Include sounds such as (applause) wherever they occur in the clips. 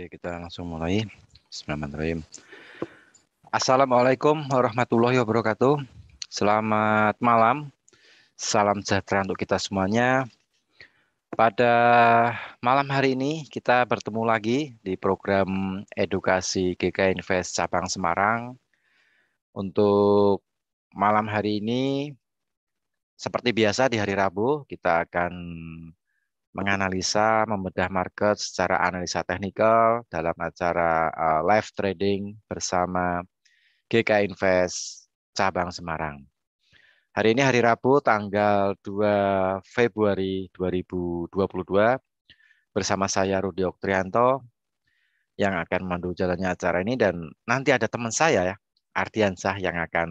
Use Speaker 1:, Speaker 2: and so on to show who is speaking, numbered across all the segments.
Speaker 1: Oke, kita langsung mulai. Bismillahirrahmanirrahim. Assalamualaikum
Speaker 2: warahmatullahi wabarakatuh. Selamat malam. Salam sejahtera untuk kita semuanya. Pada malam hari ini kita bertemu lagi di program edukasi GK Invest Cabang Semarang. Untuk malam hari ini seperti biasa di hari Rabu kita akan menganalisa, membedah market secara analisa teknikal dalam acara eh, live trading bersama GK Invest cabang Semarang. Hari ini hari Rabu tanggal 2 Februari 2022 bersama saya Rudi Oktrianto yang akan memandu jalannya acara ini dan nanti ada teman saya ya Ardiansyah yang akan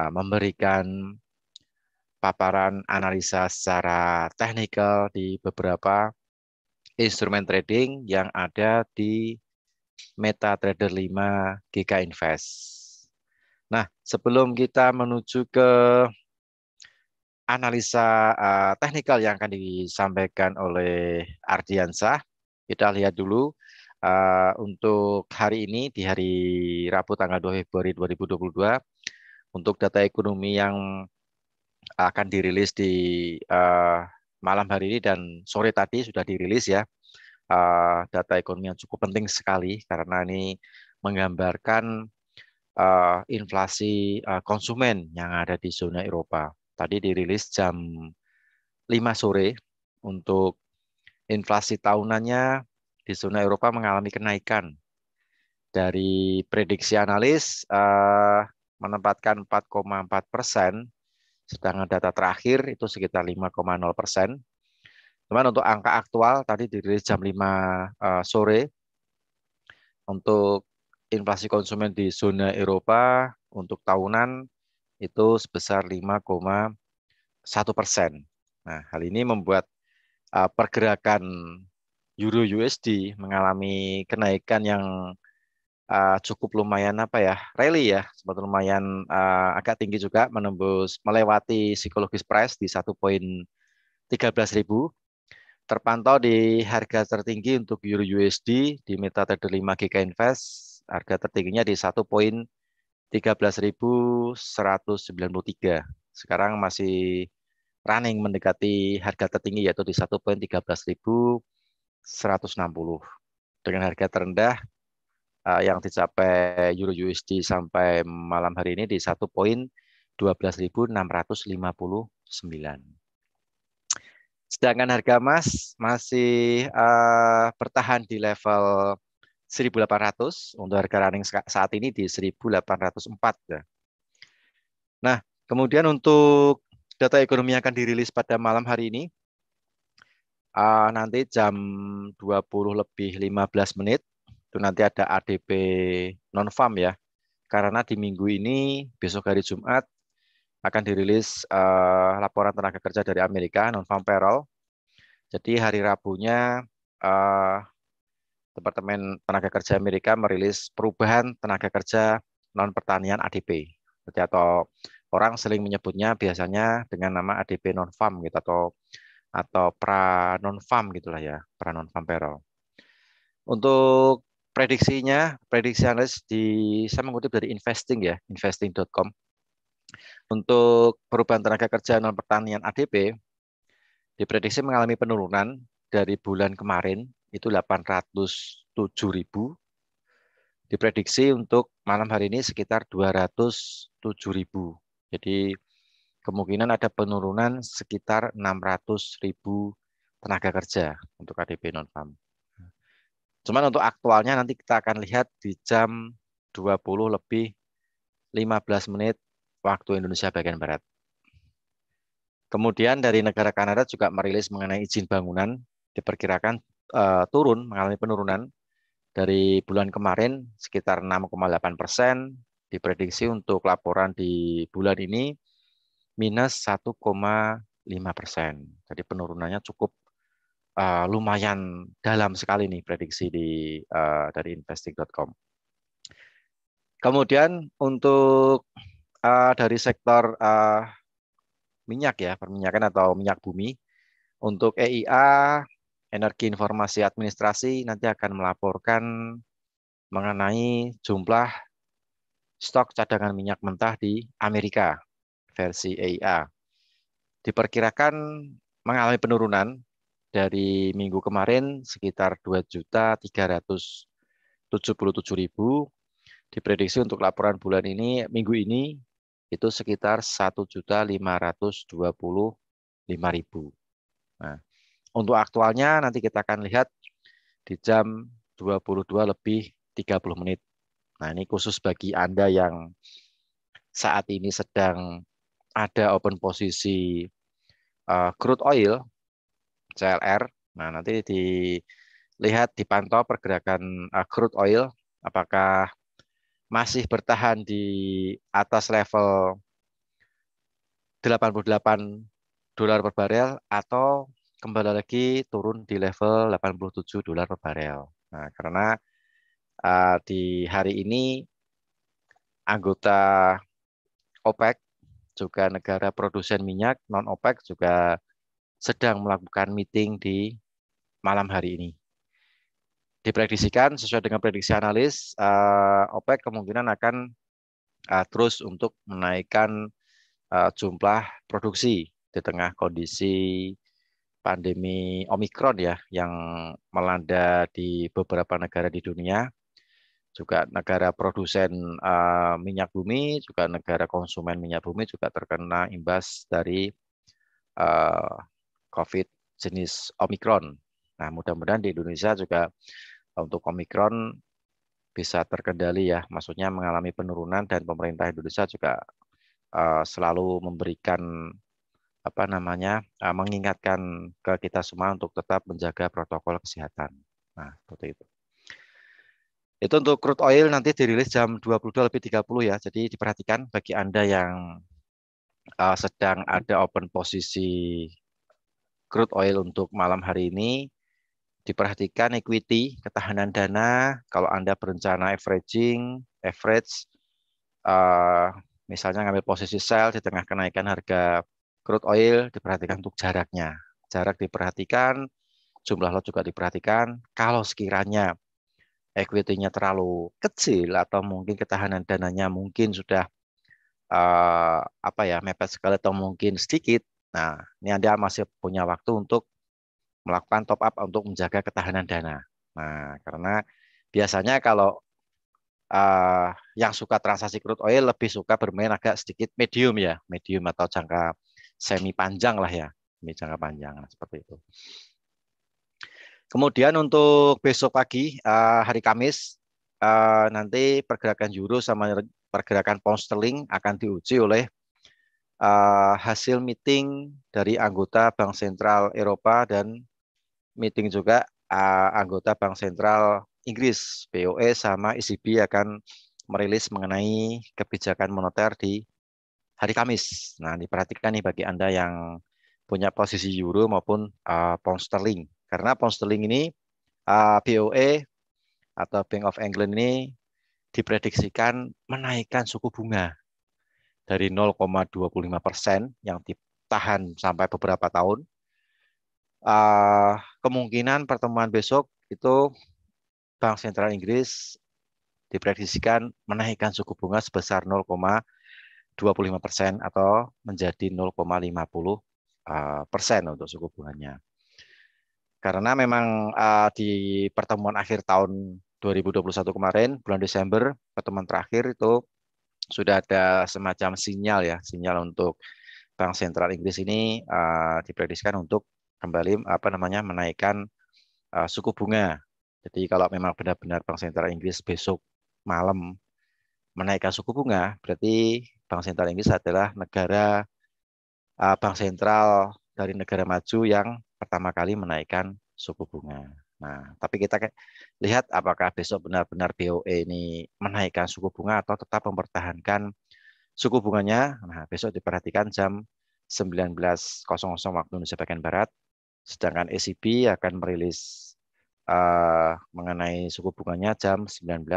Speaker 2: eh, memberikan paparan analisa secara teknikal di beberapa instrumen trading yang ada di MetaTrader 5 GK Invest. Nah, sebelum kita menuju ke analisa uh, teknikal yang akan disampaikan oleh Ardiansah, kita lihat dulu uh, untuk hari ini di hari Rabu tanggal 2 Februari 2022 untuk data ekonomi yang akan dirilis di uh, malam hari ini dan sore tadi sudah dirilis ya uh, data ekonomi yang cukup penting sekali karena ini menggambarkan uh, inflasi uh, konsumen yang ada di zona Eropa. Tadi dirilis jam 5 sore untuk inflasi tahunannya di zona Eropa mengalami kenaikan dari prediksi analis uh, menempatkan 4,4 persen Sedangkan data terakhir itu sekitar 5,0 persen. Cuman untuk angka aktual tadi di jam 5 eh, sore untuk inflasi konsumen di zona Eropa untuk tahunan itu sebesar 5,1 persen. Nah, hal ini membuat eh, pergerakan euro USD mengalami kenaikan yang uh, cukup lumayan apa ya rally ya sempat lumayan uh, agak tinggi juga menembus melewati psikologis price di satu poin tiga belas ribu terpantau di harga tertinggi untuk Euro USD di MetaTrader 5 GK Invest harga tertingginya di satu poin tiga belas ribu seratus sembilan puluh tiga sekarang masih running mendekati harga tertinggi yaitu di satu poin tiga belas ribu seratus enam puluh dengan harga terendah uh, yang dicapai Euro USD sampai malam hari ini di satu poin sembilan. Sedangkan harga emas masih uh, bertahan di level 1.800 untuk harga running saat ini di 1.804 ya. Nah, kemudian untuk data ekonomi yang akan dirilis pada malam hari ini uh, nanti jam 20 lebih 15 menit itu nanti ada ADP non farm ya karena di minggu ini besok hari Jumat akan dirilis uh, laporan tenaga kerja dari Amerika non farm payroll jadi hari Rabunya uh, Departemen Tenaga Kerja Amerika merilis perubahan tenaga kerja non pertanian ADP atau orang sering menyebutnya biasanya dengan nama ADP non farm gitu atau atau pra non farm gitulah ya pra non farm payroll. Untuk prediksinya, prediksi analis di saya mengutip dari investing ya, investing.com. Untuk perubahan tenaga kerja non pertanian ADP diprediksi mengalami penurunan dari bulan kemarin itu 807 ribu. Diprediksi untuk malam hari ini sekitar 207 ribu. Jadi kemungkinan ada penurunan sekitar 600 ribu tenaga kerja untuk ADP non-farm. Cuman untuk aktualnya nanti kita akan lihat di jam 20 lebih 15 menit waktu Indonesia bagian Barat. Kemudian dari negara Kanada juga merilis mengenai izin bangunan diperkirakan uh, turun mengalami penurunan dari bulan kemarin sekitar 6,8 persen diprediksi untuk laporan di bulan ini minus 1,5 persen. Jadi penurunannya cukup uh, lumayan dalam sekali nih prediksi di uh, dari investing.com. Kemudian untuk uh, dari sektor uh, minyak ya, perminyakan atau minyak bumi, untuk EIA Energi Informasi Administrasi nanti akan melaporkan mengenai jumlah stok cadangan minyak mentah di Amerika versi EIA. Diperkirakan mengalami penurunan dari minggu kemarin sekitar 2.377.000 diprediksi untuk laporan bulan ini minggu ini itu sekitar 1.525.000. Nah, untuk aktualnya nanti kita akan lihat di jam 22 lebih 30 menit. Nah, ini khusus bagi Anda yang saat ini sedang ada open posisi uh, crude oil CLR. Nah, nanti dilihat dipantau pergerakan eh, crude oil apakah masih bertahan di atas level 88 dolar per barel atau kembali lagi turun di level 87 dolar per barel. Nah, karena uh, di hari ini anggota OPEC juga negara produsen minyak non OPEC juga sedang melakukan meeting di malam hari ini. Diprediksikan sesuai dengan prediksi analis, eh, OPEC kemungkinan akan eh, terus untuk menaikkan eh, jumlah produksi di tengah kondisi pandemi Omikron ya yang melanda di beberapa negara di dunia juga negara produsen minyak bumi juga negara konsumen minyak bumi juga terkena imbas dari COVID jenis Omicron. Nah, mudah-mudahan di Indonesia juga eh, untuk Omicron bisa terkendali ya, maksudnya mengalami penurunan dan pemerintah Indonesia juga eh, selalu memberikan apa namanya eh, mengingatkan ke kita semua untuk tetap menjaga protokol kesehatan. Nah, seperti itu. Itu untuk crude oil nanti dirilis jam 22 lebih 30 ya. Jadi diperhatikan bagi Anda yang sedang ada open posisi crude oil untuk malam hari ini. Diperhatikan equity, ketahanan dana, kalau Anda berencana averaging, average, uh, misalnya ngambil posisi sell di tengah kenaikan harga crude oil, diperhatikan untuk jaraknya. Jarak diperhatikan, jumlah lot juga diperhatikan. Kalau sekiranya equity-nya terlalu kecil atau mungkin ketahanan dananya mungkin sudah uh, apa ya mepet sekali atau mungkin sedikit Nah, ini Anda masih punya waktu untuk melakukan top up untuk menjaga ketahanan dana. Nah, karena biasanya kalau uh, yang suka transaksi crude oil lebih suka bermain agak sedikit medium ya, medium atau jangka semi panjang lah ya, ini jangka panjang nah, seperti itu. Kemudian untuk besok pagi uh, hari Kamis uh, nanti pergerakan euro sama pergerakan pound sterling akan diuji oleh uh, hasil meeting dari anggota Bank Sentral Eropa dan meeting juga uh, anggota Bank Sentral Inggris BOE sama ECB akan merilis mengenai kebijakan moneter di hari Kamis. Nah, diperhatikan nih bagi Anda yang punya posisi euro maupun uh, pound sterling. Karena pound sterling ini uh, BOE atau Bank of England ini diprediksikan menaikkan suku bunga dari 0,25 persen yang ditahan sampai beberapa tahun. Eh, kemungkinan pertemuan besok itu Bank Sentral Inggris diprediksikan menaikkan suku bunga sebesar 0,25 persen atau menjadi 0,50 eh, persen untuk suku bunganya. Karena memang uh, di pertemuan akhir tahun 2021 kemarin, bulan Desember, pertemuan terakhir itu sudah ada semacam sinyal ya, sinyal untuk Bank Sentral Inggris ini uh, eh, diprediksikan untuk kembali apa namanya menaikkan uh, suku bunga. Jadi kalau memang benar-benar Bank Sentral Inggris besok malam menaikkan suku bunga, berarti Bank Sentral Inggris adalah negara uh, bank sentral dari negara maju yang pertama kali menaikkan suku bunga. Nah, tapi kita lihat apakah besok benar-benar BOE ini menaikkan suku bunga atau tetap mempertahankan suku bunganya. Nah, besok diperhatikan jam 19.00 waktu Indonesia bagian barat. Sedangkan ECB akan merilis uh, mengenai suku bunganya jam 19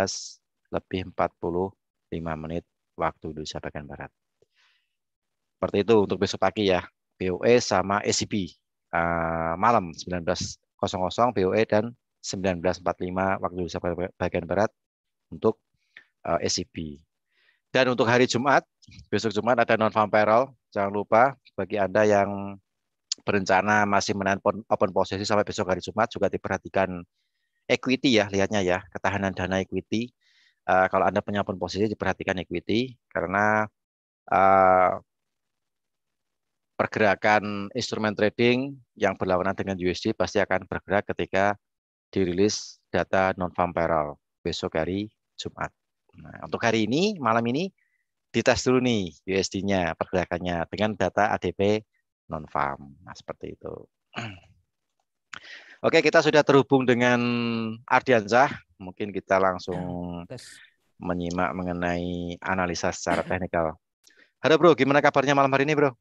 Speaker 2: lebih 45 menit waktu Indonesia bagian barat. Seperti itu untuk besok pagi ya. BOE sama ECB uh, eh, malam 19 BOE dan 1945 waktu Indonesia bagian barat untuk scp eh, SCB. Dan untuk hari Jumat, besok Jumat ada non farm payroll. Jangan lupa bagi Anda yang berencana masih menahan open posisi sampai besok hari Jumat juga diperhatikan equity ya lihatnya ya, ketahanan dana equity. Eh, kalau Anda punya open posisi diperhatikan equity karena eh, pergerakan instrumen trading yang berlawanan dengan USD pasti akan bergerak ketika dirilis data non farm payroll besok hari Jumat. Nah, untuk hari ini malam ini dites dulu nih USD-nya pergerakannya dengan data ADP non farm. Nah, seperti itu. (clears throat) Oke, kita sudah terhubung dengan Ardiansyah. Mungkin kita langsung ya, menyimak mengenai analisa secara teknikal. Halo Bro, gimana kabarnya malam hari ini Bro?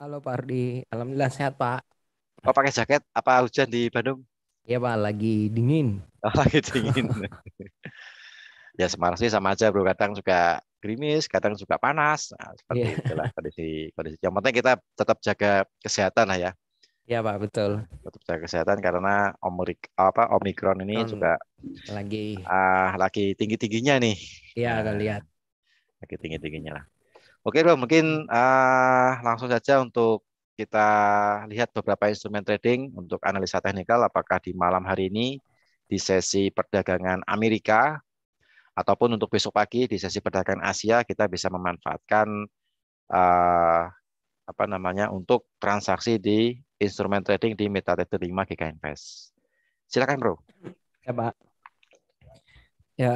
Speaker 3: Halo Pak Ardi, alhamdulillah
Speaker 2: sehat Pak. Apa oh, pakai jaket? Apa hujan di Bandung? Iya Pak, lagi dingin. Oh, lagi dingin. (laughs) ya semarang sih sama aja bro, kadang juga gerimis, kadang juga panas. Nah, seperti yeah. itulah kondisi kondisi. Yang penting kita tetap jaga kesehatan lah ya. Iya Pak, betul. Tetap jaga kesehatan karena omik apa omikron ini hmm. juga lagi ah uh, lagi tinggi-tingginya nih.
Speaker 1: Iya, kalian nah, lihat.
Speaker 2: Lagi tinggi-tingginya lah. Oke, Bro, mungkin uh, langsung saja untuk kita lihat beberapa instrumen trading untuk analisa teknikal apakah di malam hari ini di sesi perdagangan Amerika ataupun untuk besok pagi di sesi perdagangan Asia kita bisa memanfaatkan uh, apa namanya untuk transaksi di instrumen trading di MetaTrader 5 GK Invest. Silakan, Bro.
Speaker 3: Ya, Pak. Ya,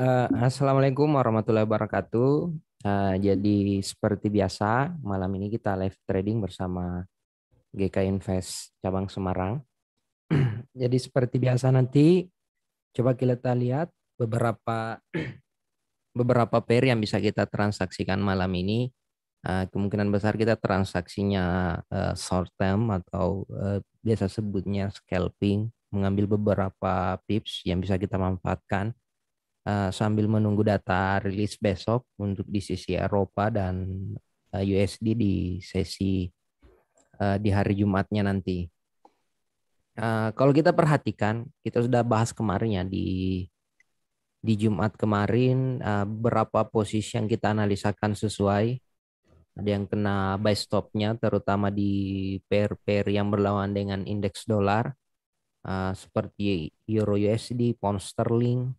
Speaker 3: assalamualaikum warahmatullahi wabarakatuh. Uh, jadi seperti biasa malam ini kita live trading bersama GK Invest cabang Semarang. (clears throat) jadi seperti biasa nanti coba kita lihat beberapa (clears throat) beberapa pair yang bisa kita transaksikan malam ini. Uh, kemungkinan besar kita transaksinya uh, short term atau uh, biasa sebutnya scalping, mengambil beberapa pips yang bisa kita manfaatkan Eh, sambil menunggu data rilis besok untuk di sisi Eropa dan uh, eh, USD di sesi uh, di hari Jumatnya nanti. Uh, kalau kita perhatikan, kita sudah bahas kemarin ya di di Jumat kemarin uh, berapa posisi yang kita analisakan sesuai ada yang kena buy stopnya terutama di pair-pair yang berlawan dengan indeks dolar uh, seperti euro USD, pound sterling,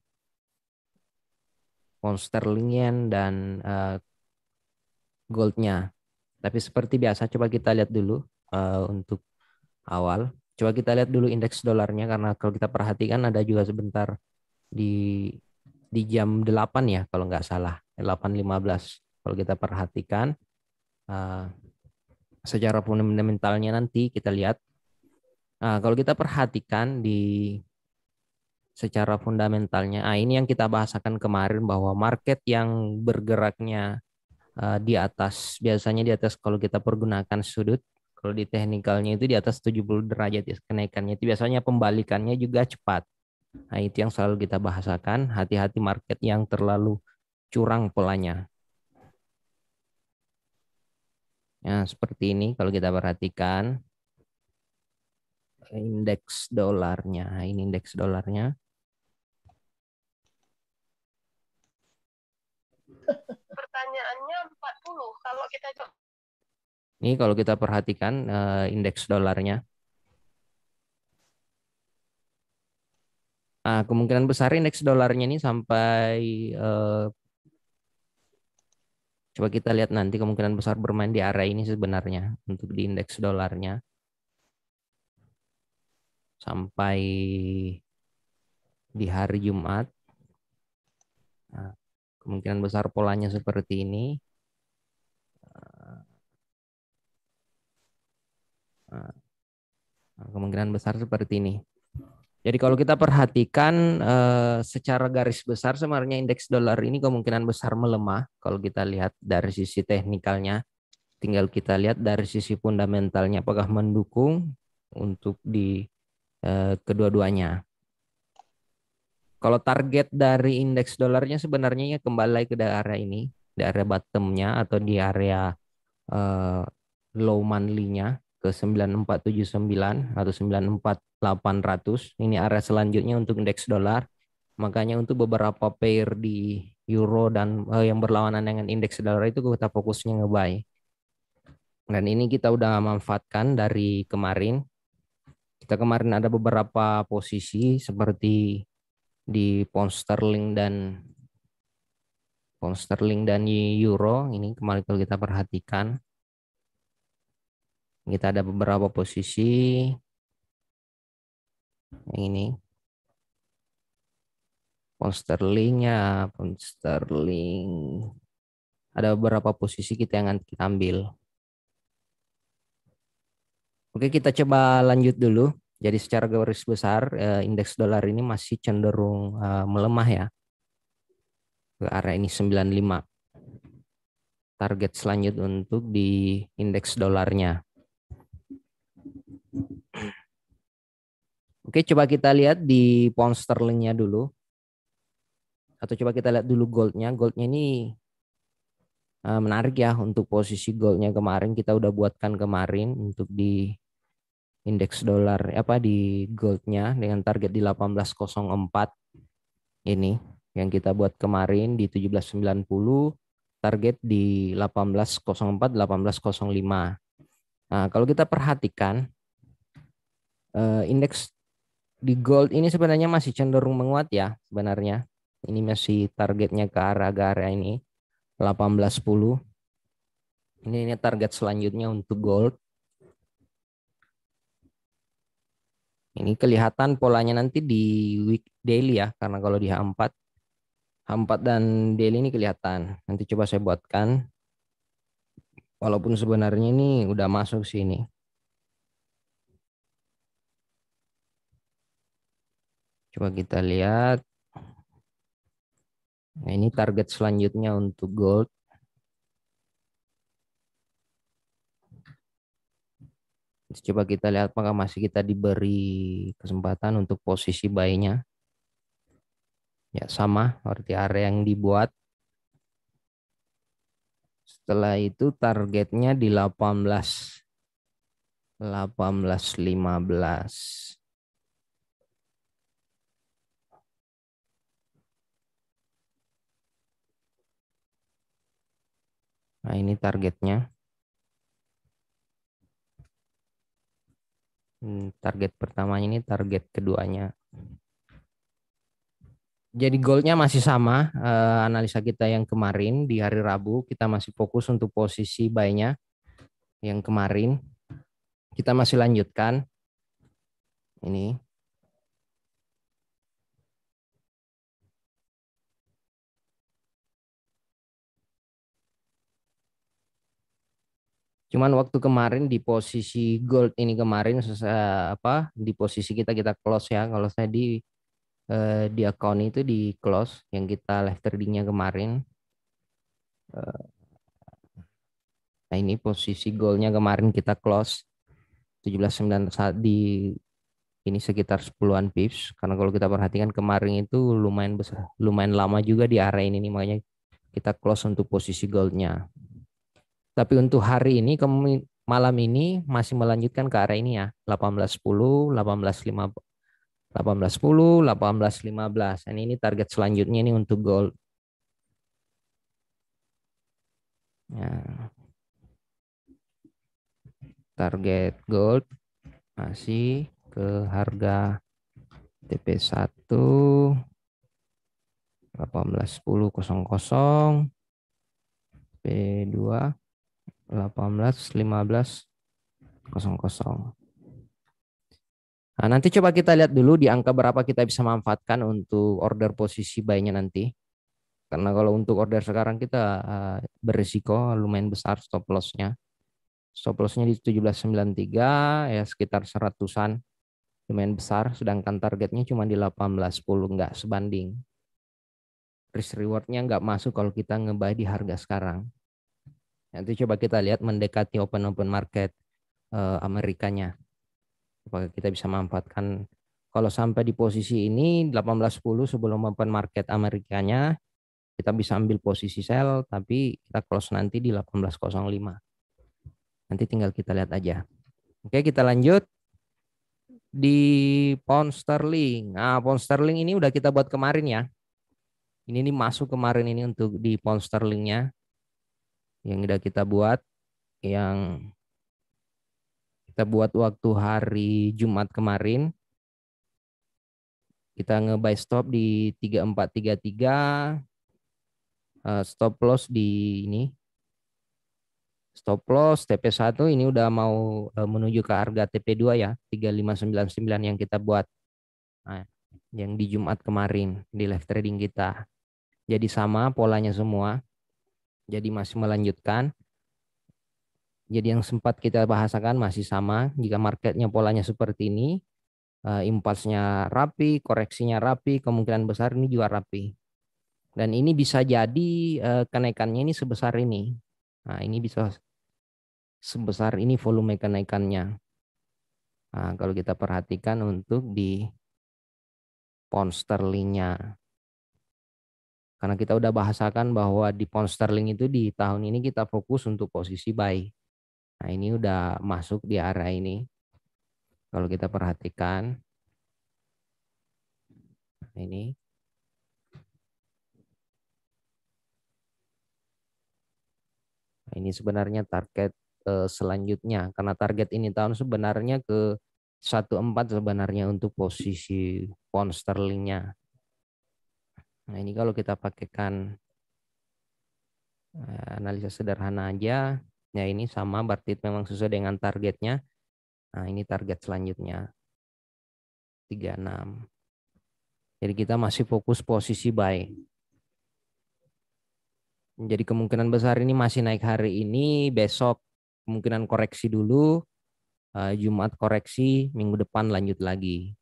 Speaker 3: pound sterlingnya dan uh, goldnya. Tapi seperti biasa coba kita lihat dulu uh, untuk awal. Coba kita lihat dulu indeks dolarnya karena kalau kita perhatikan ada juga sebentar di di jam 8 ya kalau nggak salah 8.15 kalau kita perhatikan uh, secara fundamentalnya nanti kita lihat Nah, kalau kita perhatikan di secara fundamentalnya. Nah, ini yang kita bahasakan kemarin bahwa market yang bergeraknya uh, di atas biasanya di atas kalau kita pergunakan sudut kalau di teknikalnya itu di atas 70 derajat ya kenaikannya itu biasanya pembalikannya juga cepat. Nah, itu yang selalu kita bahasakan, hati-hati market yang terlalu curang polanya. Ya, seperti ini kalau kita perhatikan indeks dolarnya. Ini indeks dolarnya.
Speaker 1: Pertanyaannya 40. Kalau kita coba,
Speaker 3: Ini kalau kita perhatikan uh, indeks dolarnya. Nah, kemungkinan besar indeks dolarnya ini sampai uh, coba kita lihat nanti kemungkinan besar bermain di area ini sebenarnya untuk di indeks dolarnya sampai di hari Jumat. Nah, Kemungkinan besar polanya seperti ini. Eh, eh, kemungkinan besar seperti ini. Jadi kalau kita perhatikan eh, secara garis besar sebenarnya indeks dolar ini kemungkinan besar melemah kalau kita lihat dari sisi teknikalnya. Tinggal kita lihat dari sisi fundamentalnya apakah mendukung untuk di kedua-duanya. Kalau target dari indeks dolarnya sebenarnya ya kembali ke daerah ini, daerah bottomnya atau di area uh, low monthly-nya ke 9479 atau 94800. Ini area selanjutnya untuk indeks dolar. Makanya untuk beberapa pair di euro dan uh, yang berlawanan dengan indeks dolar itu kita fokusnya ngebuy. Dan ini kita udah manfaatkan dari kemarin. Kita kemarin ada beberapa posisi seperti di pound sterling dan pound sterling dan euro ini kemarin kalau kita perhatikan kita ada beberapa posisi yang ini pound sterlingnya pound sterling ada beberapa posisi kita yang kita ambil oke kita coba lanjut dulu jadi secara garis besar eh, indeks dolar ini masih cenderung eh, melemah ya ke arah ini 95. Target selanjutnya untuk di indeks dolarnya. Oke, coba kita lihat di pound sterlingnya dulu. Atau coba kita lihat dulu goldnya. Goldnya ini eh, menarik ya untuk posisi goldnya kemarin kita udah buatkan kemarin untuk di indeks dolar apa di goldnya dengan target di 1804 ini yang kita buat kemarin di 1790 target di 1804 1805 nah kalau kita perhatikan eh, indeks di gold ini sebenarnya masih cenderung menguat ya sebenarnya ini masih targetnya ke arah ke arah ini 1810 ini, ini target selanjutnya untuk gold Ini kelihatan polanya nanti di week daily ya, karena kalau di H4, H4 dan daily ini kelihatan. Nanti coba saya buatkan. Walaupun sebenarnya ini udah masuk sini. Coba kita lihat. Nah, ini target selanjutnya untuk gold. Coba kita lihat apakah masih kita diberi kesempatan untuk posisi bayinya. Ya sama, arti area yang dibuat. Setelah itu targetnya di 18. 18 15. Nah, ini targetnya. Hmm, target pertamanya ini target keduanya. Jadi goalnya masih sama eh, analisa kita yang kemarin di hari Rabu kita masih fokus untuk posisi buy-nya yang kemarin kita masih lanjutkan ini Cuman waktu kemarin di posisi gold ini kemarin eh, apa di posisi kita kita close ya kalau saya di eh, di account itu di close yang kita live tradingnya kemarin. Eh, nah ini posisi goldnya kemarin kita close 17.9 saat di ini sekitar sepuluhan pips karena kalau kita perhatikan kemarin itu lumayan besar lumayan lama juga di area ini nih makanya kita close untuk posisi goldnya tapi untuk hari ini malam ini masih melanjutkan ke arah ini ya. 1810, 1815, 1810, 1815. Dan ini target selanjutnya ini untuk gold. Ya. Target gold masih ke harga TP1 181000 P2 18.15.00. Nah, nanti coba kita lihat dulu di angka berapa kita bisa manfaatkan untuk order posisi buy-nya nanti. Karena kalau untuk order sekarang kita eh, berisiko lumayan besar stop loss-nya. Stop loss-nya di 1793 ya sekitar seratusan lumayan besar sedangkan targetnya cuma di 1810 nggak sebanding. Risk reward-nya nggak masuk kalau kita ngebay di harga sekarang. Nanti coba kita lihat mendekati open open market uh, Amerikanya. Apakah kita bisa memanfaatkan kalau sampai di posisi ini 1810 sebelum open market Amerikanya kita bisa ambil posisi sell tapi kita close nanti di 1805. Nanti tinggal kita lihat aja. Oke, kita lanjut di pound sterling. Nah, pound sterling ini udah kita buat kemarin ya. Ini nih masuk kemarin ini untuk di pound sterlingnya yang udah kita buat yang kita buat waktu hari Jumat kemarin kita nge-buy stop di 3433 eh, stop loss di ini stop loss TP1 ini udah mau eh, menuju ke harga TP2 ya 3599 yang kita buat nah, yang di Jumat kemarin di live trading kita jadi sama polanya semua jadi masih melanjutkan. Jadi yang sempat kita bahasakan masih sama. Jika marketnya polanya seperti ini, eh, impulsnya rapi, koreksinya rapi, kemungkinan besar ini juga rapi. Dan ini bisa jadi eh, kenaikannya ini sebesar ini. Nah, ini bisa sebesar ini volume kenaikannya. Nah, kalau kita perhatikan untuk di pound sterlingnya. Karena kita udah bahasakan bahwa di pound sterling itu di tahun ini kita fokus untuk posisi buy. Nah ini udah masuk di arah ini. Kalau kita perhatikan. Nah, ini. Nah, ini sebenarnya target eh, selanjutnya. Karena target ini tahun sebenarnya ke 14 sebenarnya untuk posisi pound sterlingnya. Nah ini kalau kita pakaikan eh, analisa sederhana aja, ya ini sama berarti memang sesuai dengan targetnya. Nah ini target selanjutnya 36. Jadi kita masih fokus posisi buy. Jadi kemungkinan besar ini masih naik hari ini, besok kemungkinan koreksi dulu, eh, Jumat koreksi, minggu depan lanjut lagi.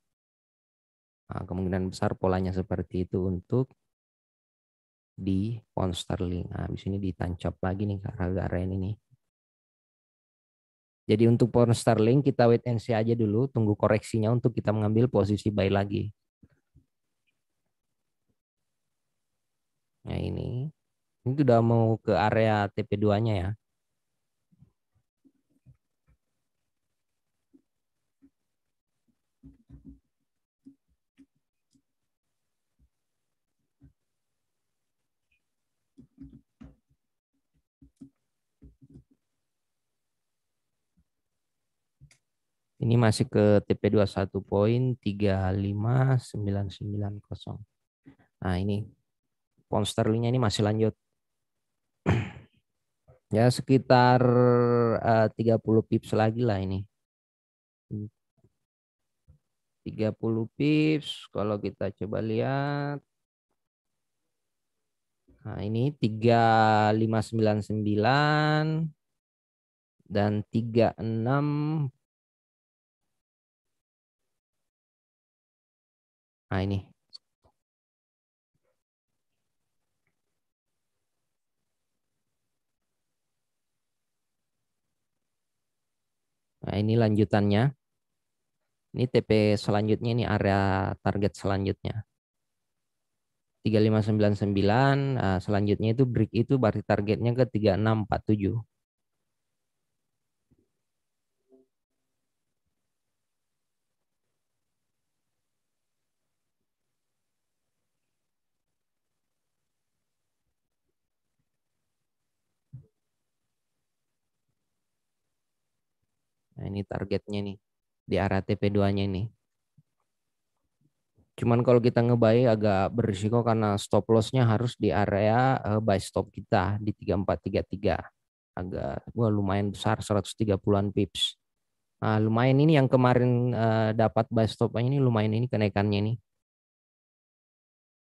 Speaker 3: Nah, kemungkinan besar polanya seperti itu untuk di pound sterling. Nah, habis ini ditancap lagi nih ke gara ini nih. Jadi untuk pound sterling kita wait and see aja dulu, tunggu koreksinya untuk kita mengambil posisi buy lagi. Nah ini, ini sudah mau ke area TP2-nya ya. Ini masih ke TP21.35990. Nah, ini pound sterlingnya ini masih lanjut. (clears throat) ya, sekitar eh, uh, 30 pips lagi lah ini. 30 pips kalau kita coba lihat Nah, ini 3599
Speaker 1: dan 36 Nah ini.
Speaker 3: Nah ini lanjutannya. Ini TP selanjutnya, ini area target selanjutnya. 3599, ah, selanjutnya itu break itu berarti targetnya ke 3647. Nah, ini targetnya nih di arah TP2-nya ini. Cuman kalau kita ngebuy agak berisiko karena stop loss-nya harus di area eh, buy stop kita di 3433. Agak wah lumayan besar 130-an pips. Nah, lumayan ini yang kemarin uh, dapat buy stop nya ini lumayan ini kenaikannya nih.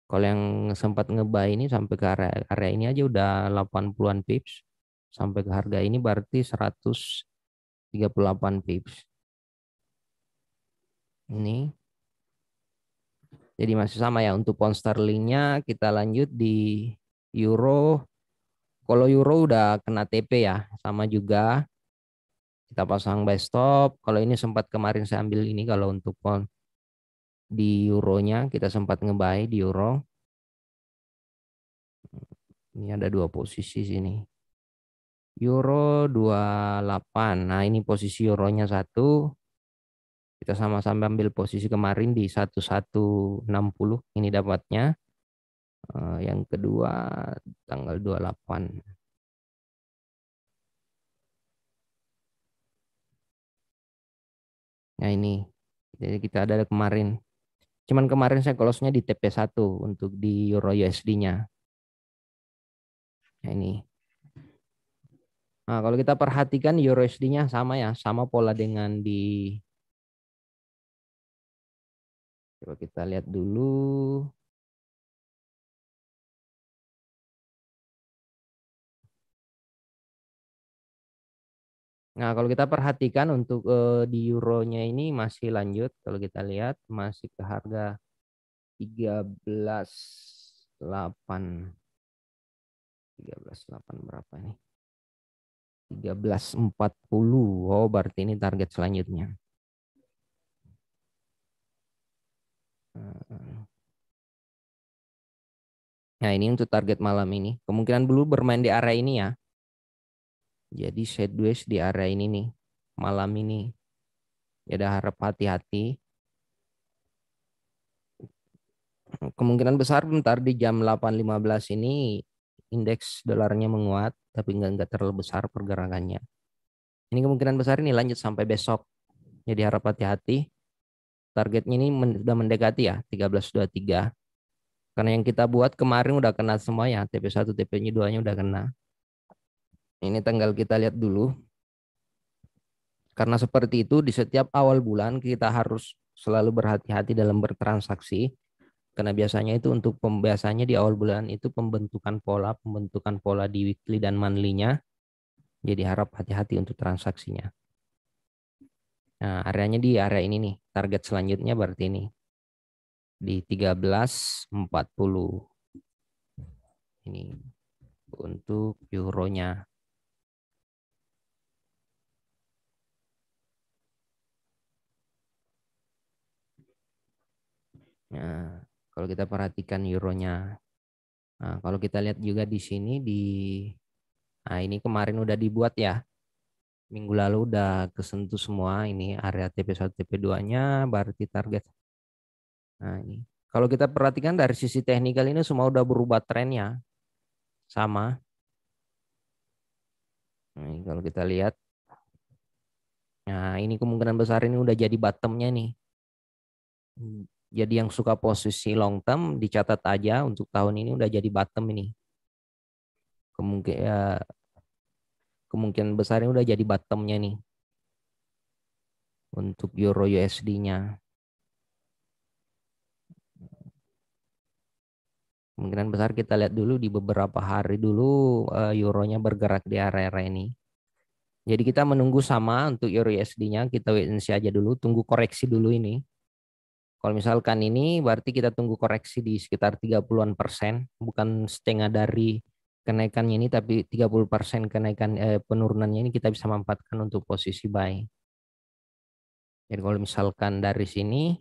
Speaker 3: Kalau yang sempat ngebuy ini sampai ke area, area ini aja udah 80-an pips sampai ke harga ini berarti 100 38 pips. Ini. Jadi masih sama ya untuk pound sterlingnya kita lanjut di euro. Kalau euro udah kena TP ya sama juga. Kita pasang buy stop. Kalau ini sempat kemarin saya ambil ini kalau untuk pound di euronya kita sempat ngebuy di euro. Ini ada dua posisi sini. Euro 28. Nah, ini posisi euronya satu. Kita sama-sama ambil posisi kemarin di 1160 ini dapatnya.
Speaker 1: Eh, yang kedua tanggal 28.
Speaker 3: Nah ini, jadi kita ada kemarin. Cuman kemarin saya close-nya di TP1 untuk di Euro USD-nya. Nah ini, Nah, kalau kita perhatikan EURUSD-nya sama ya, sama pola dengan di
Speaker 1: Coba kita lihat dulu. Nah, kalau kita perhatikan untuk eh, di euronya ini
Speaker 3: masih lanjut. Kalau kita lihat masih ke harga 13.8.
Speaker 1: 13.8 berapa nih?
Speaker 3: 13.40. Oh, berarti ini target selanjutnya. Eh. Nah, ini untuk target malam ini. Kemungkinan Blue bermain di area ini ya. Jadi sideways di area ini nih. Malam ini. Ya ada harap hati-hati. Kemungkinan besar bentar di jam 8.15 ini indeks dolarnya menguat, tapi nggak nggak terlalu besar pergerakannya. Ini kemungkinan besar ini lanjut sampai besok. Jadi harap hati-hati. Targetnya ini sudah mendekati ya 1323. Karena yang kita buat kemarin udah kena semua ya, TP1, TP2-nya udah kena. Ini tanggal kita lihat dulu. Karena seperti itu di setiap awal bulan kita harus selalu berhati-hati dalam bertransaksi karena biasanya itu untuk pembiasanya di awal bulan itu pembentukan pola, pembentukan pola di weekly dan monthly-nya. Jadi harap hati-hati untuk transaksinya. Nah, areanya di area ini nih. Target selanjutnya berarti ini. Di 13.40. Ini untuk euronya. Nah, kalau kita perhatikan euronya. Nah, kalau kita lihat juga di sini di Nah, ini kemarin udah dibuat ya. Minggu lalu udah kesentuh semua ini area TP1 TP2-nya berarti target. Nah, ini. Kalau kita perhatikan dari sisi teknikal ini semua udah berubah trennya. Sama. Nah, ini kalau kita lihat Nah, ini kemungkinan besar ini udah jadi bottomnya nih. Hmm. Jadi yang suka posisi long term dicatat aja untuk tahun ini udah jadi bottom ini. Kemungkinan ya, kemungkinan ini udah jadi bottomnya nih untuk euro USD-nya. Kemungkinan besar kita lihat dulu di beberapa hari dulu eh, euronya bergerak di area-area ini. Jadi kita menunggu sama untuk euro USD-nya, kita wait and see aja dulu, tunggu koreksi dulu ini. Kalau misalkan ini berarti kita tunggu koreksi di sekitar 30-an persen, bukan setengah dari kenaikannya ini tapi 30 persen kenaikan eh, penurunannya ini kita bisa manfaatkan untuk posisi buy. Jadi kalau misalkan dari sini,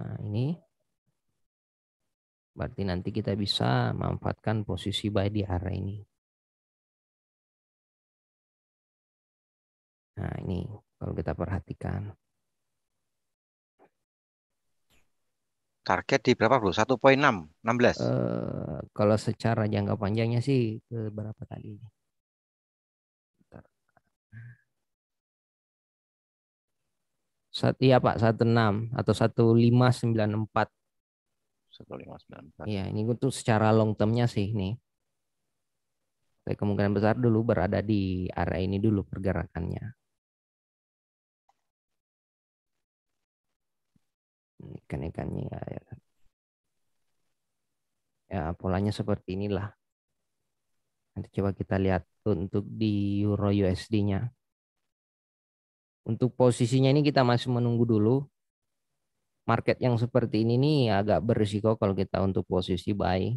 Speaker 3: nah ini
Speaker 1: berarti nanti kita bisa manfaatkan posisi buy di area ini. Nah ini kalau kita perhatikan. target di berapa bro? 1.6, 16.
Speaker 3: Uh, kalau secara jangka panjangnya sih ke berapa tadi? Sat, iya Pak, 16 atau 1594.
Speaker 1: 1594.
Speaker 3: Iya, ini untuk secara long termnya sih ini. kemungkinan besar
Speaker 1: dulu berada di area ini dulu pergerakannya. ikan-ikannya ya.
Speaker 3: ya polanya seperti inilah nanti coba kita lihat untuk di euro USD-nya untuk posisinya ini kita masih menunggu dulu market yang seperti ini nih agak berisiko kalau kita untuk posisi buy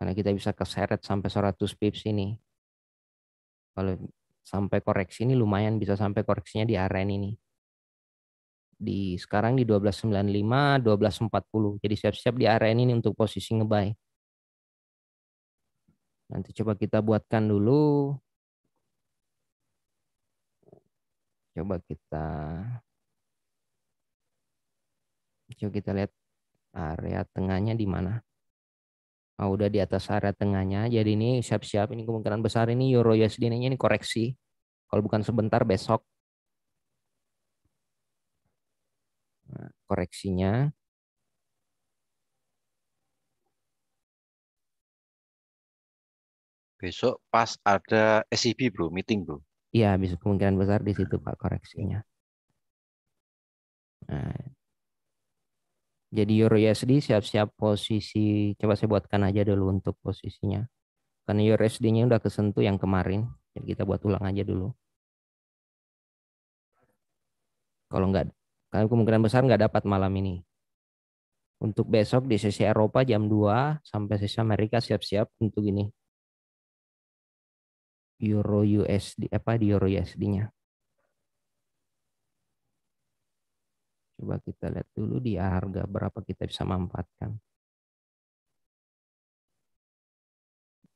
Speaker 3: karena kita bisa keseret sampai 100 pips ini kalau sampai koreksi ini lumayan bisa sampai koreksinya di area ini di sekarang di 12.95, 12.40. Jadi siap-siap di area ini untuk posisi ngebay Nanti coba kita buatkan dulu. Coba kita Coba kita lihat area tengahnya di mana. Oh, udah di atas area tengahnya. Jadi ini siap-siap ini kemungkinan besar ini euro USD ini koreksi. Kalau bukan sebentar besok
Speaker 1: koreksinya. Besok
Speaker 2: pas ada SCP bro, meeting bro.
Speaker 3: Iya, bisa kemungkinan besar di situ Pak koreksinya. Nah, jadi Euro USD siap-siap posisi, coba saya buatkan aja dulu untuk posisinya. Karena Euro USD-nya udah kesentuh yang kemarin, jadi kita buat ulang aja dulu. Kalau nggak karena kemungkinan besar nggak dapat malam ini. Untuk besok di sesi Eropa jam 2 sampai sesi Amerika siap-siap untuk ini. Euro USD apa di Euro USD-nya.
Speaker 1: Coba kita lihat dulu di harga berapa kita bisa manfaatkan.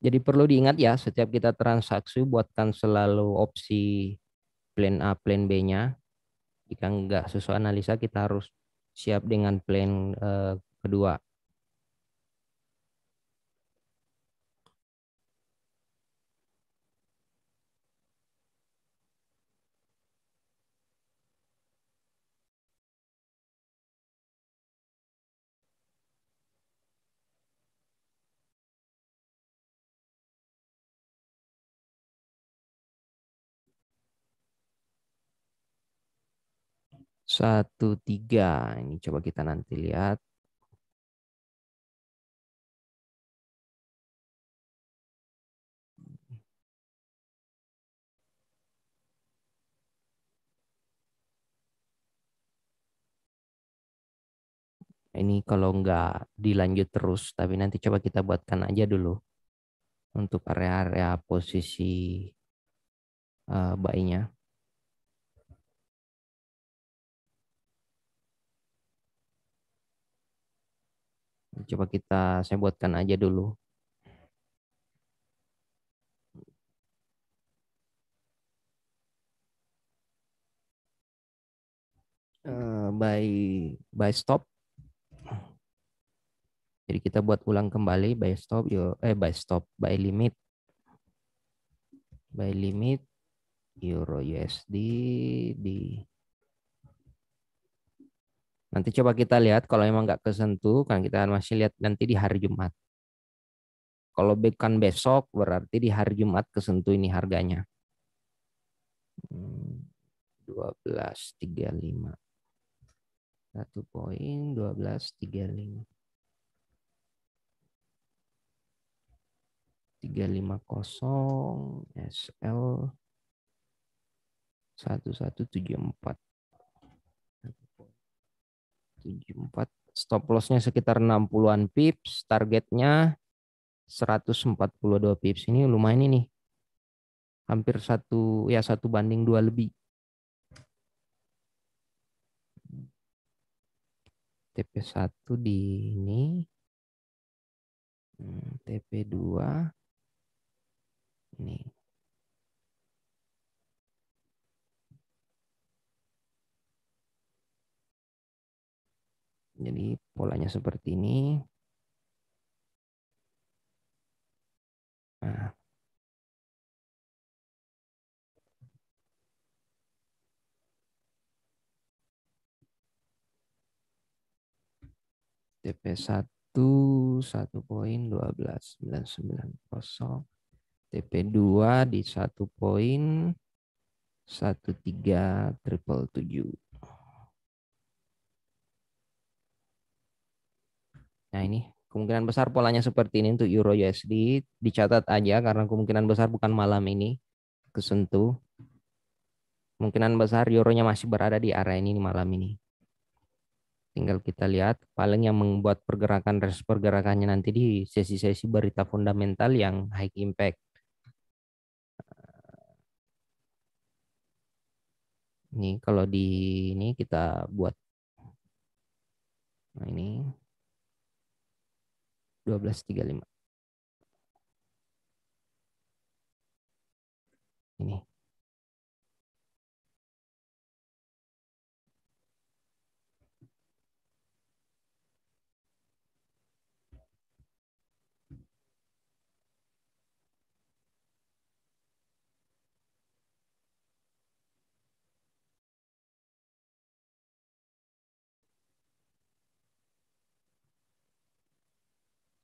Speaker 3: Jadi perlu diingat ya, setiap kita transaksi buatkan selalu opsi plan A, plan B-nya. Jika enggak sesuai analisa, kita harus siap dengan plan eh, kedua.
Speaker 1: Satu tiga. Ini coba kita nanti lihat. Ini kalau nggak
Speaker 3: dilanjut terus, tapi nanti coba kita buatkan aja dulu untuk area-area
Speaker 1: posisi uh, bayinya.
Speaker 3: Coba kita saya buatkan aja dulu. Eh, by by stop. Jadi kita buat ulang kembali by stop yo eh by stop by limit. By limit euro USD di Nanti coba kita lihat kalau memang nggak kesentuh kan kita masih lihat nanti di hari Jumat. Kalau bukan besok berarti di hari Jumat kesentuh ini harganya. 12.35. Hmm, satu poin 12.35. 350 SL 1174. 174. Stop lossnya sekitar 60-an pips, targetnya 142 pips. Ini lumayan ini. Hampir satu ya satu banding dua lebih. TP1 di ini.
Speaker 1: Hmm, TP2 ini Jadi polanya seperti ini. Nah. TP1
Speaker 3: 1 poin 12 sembilan kosong. TP2 di 1 poin tiga triple 7. Nah ini kemungkinan besar polanya seperti ini untuk Euro USD. Dicatat aja karena kemungkinan besar bukan malam ini kesentuh. Kemungkinan besar euronya masih berada di area ini malam ini. Tinggal kita lihat paling yang membuat pergerakan res pergerakannya nanti di sesi-sesi berita fundamental yang high impact. Ini kalau di ini kita buat. Nah ini
Speaker 1: 12.35. Ini.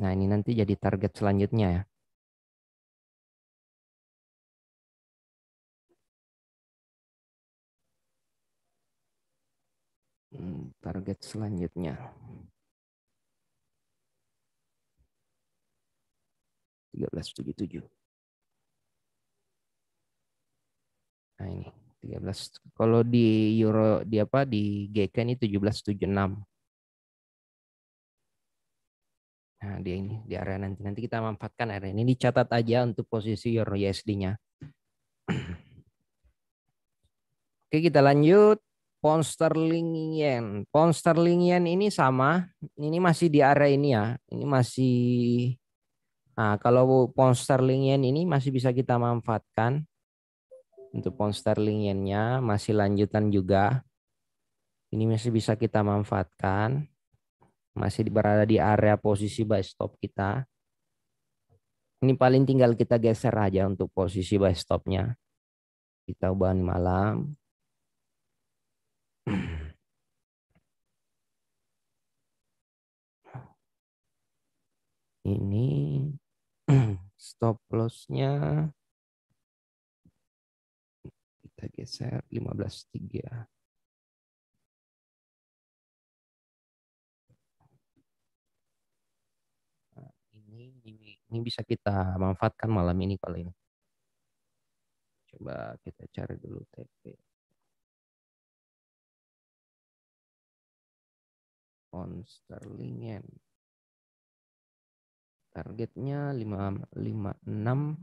Speaker 1: Nah, ini nanti jadi target selanjutnya ya. Target selanjutnya. 1377.
Speaker 3: Nah, ini 13. Kalau di euro di apa di GK ini 1776. Nah, dia ini di area nanti nanti kita manfaatkan area ini dicatat aja untuk posisi your USD-nya. E (clears throat) Oke, kita lanjut pound sterling yen. Pound sterling yen ini sama, ini masih di area ini ya. Ini masih Nah, kalau pound sterling yen ini masih bisa kita manfaatkan untuk pound sterling yen-nya masih lanjutan juga. Ini masih bisa kita manfaatkan masih berada di area posisi buy stop kita. Ini paling tinggal kita geser aja untuk posisi buy stopnya. Kita ubah malam. (clears throat)
Speaker 1: Ini (clears throat) stop lossnya kita geser 15.3. Ini bisa kita manfaatkan malam ini kalau ini. Coba kita cari dulu TP. On Sterlingen. Targetnya 5601.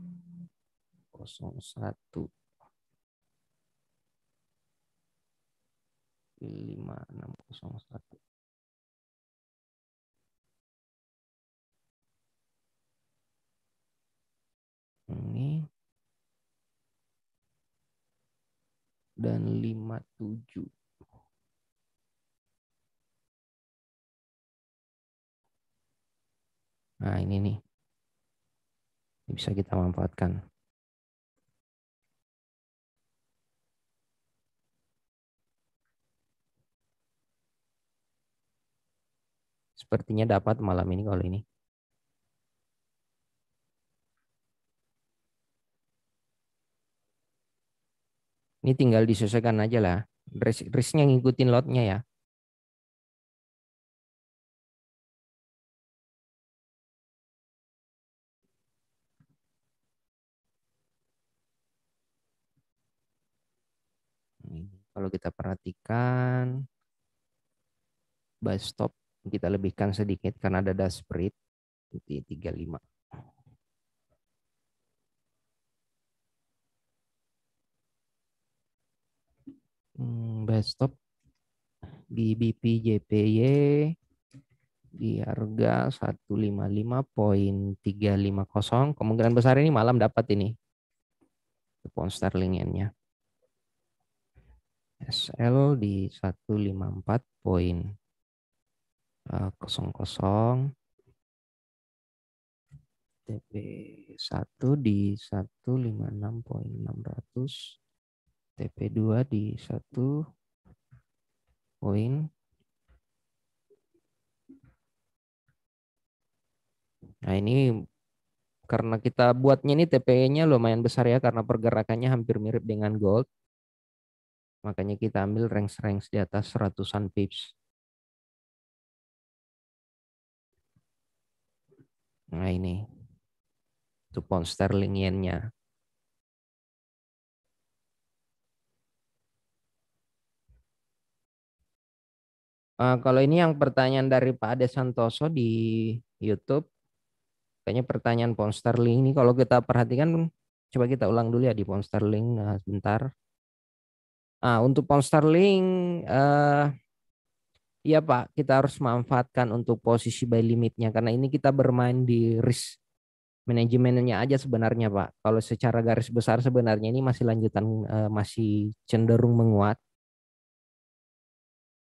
Speaker 1: 5601. ini dan lima tujuh. Nah, ini nih. Ini bisa kita manfaatkan.
Speaker 3: Sepertinya dapat malam ini kalau ini.
Speaker 1: Ini tinggal disesuaikan aja lah. Risk, risknya ngikutin lotnya ya.
Speaker 3: kalau kita perhatikan bus stop kita lebihkan sedikit karena ada dash rate 35. hmm, stop di BPJPY di harga 155.350. Kemungkinan besar ini malam dapat ini. Pound sterling nya SL di 154 poin. Eh, kosong. tp 1 di 156.600 TP2 di satu poin. Nah ini karena kita buatnya ini TP-nya lumayan besar ya karena pergerakannya hampir mirip
Speaker 1: dengan gold. Makanya kita ambil range-range di atas ratusan pips. Nah ini. Itu pound sterling yen-nya.
Speaker 3: Uh, kalau ini yang pertanyaan dari Pak Ade Santoso di YouTube, kayaknya pertanyaan pound sterling ini kalau kita perhatikan, coba kita ulang dulu ya di pound sterling nah, eh, sebentar. Nah, untuk pound sterling, uh, eh, ya Pak, kita harus memanfaatkan untuk posisi buy limitnya karena ini kita bermain di risk manajemennya aja sebenarnya Pak. Kalau secara garis besar sebenarnya ini masih lanjutan uh, masih cenderung menguat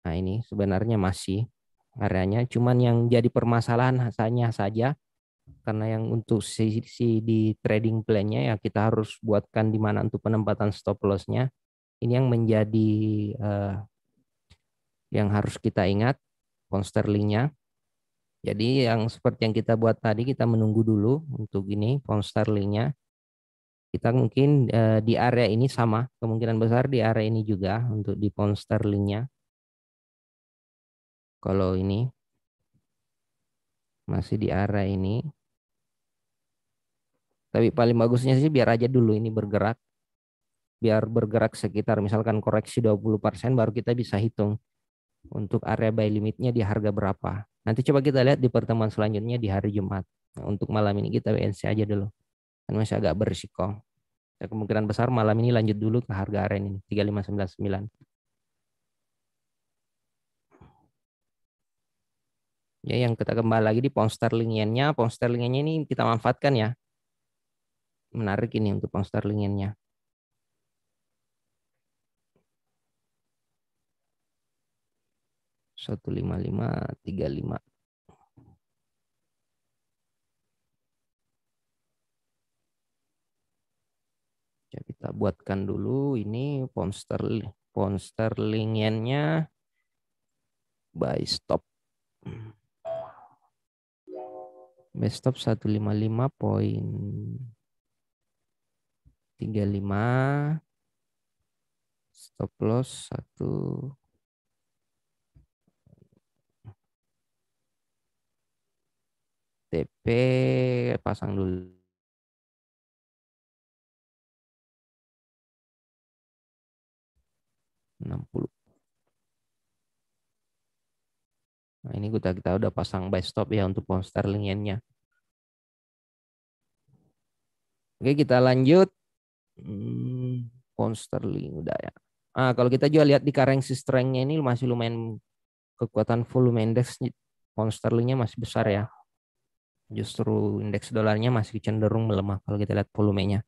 Speaker 3: Nah, ini sebenarnya masih areanya cuman yang jadi permasalahan hanya saja karena yang untuk sisi di trading plan-nya ya kita harus buatkan di mana untuk penempatan stop loss-nya. Ini yang menjadi eh, yang harus kita ingat pound sterling-nya. Jadi yang seperti yang kita buat tadi kita menunggu dulu untuk ini pound sterling-nya. Kita mungkin eh, di area ini sama, kemungkinan besar di area ini juga untuk di pound sterling-nya kalau ini masih di arah ini. Tapi paling bagusnya sih biar aja dulu ini bergerak. Biar bergerak sekitar misalkan koreksi 20% baru kita bisa hitung untuk area buy limitnya di harga berapa. Nanti coba kita lihat di pertemuan selanjutnya di hari Jumat. Nah, untuk malam ini kita WNC aja dulu. Kan masih agak berisiko. kemungkinan besar malam ini lanjut dulu ke harga area ini 3599. Ya, yang kita kembali lagi di pound sterling yen-nya. Pound sterling yen ini kita manfaatkan ya. Menarik ini untuk pound sterling yen satu lima lima tiga lima ya kita buatkan dulu ini pound sterling pound sterling by stop Best stop 155 poin 35 stop loss 1
Speaker 1: TP pasang dulu
Speaker 3: enam puluh Nah, ini kita kita udah pasang buy stop ya untuk pound sterling yen-nya. Oke, kita lanjut. Hmm, pound sterling udah ya. Ah, kalau kita juga lihat di currency strength-nya ini masih lumayan kekuatan volume index pound sterling-nya masih besar ya. Justru indeks dolarnya masih cenderung melemah kalau kita lihat volumenya.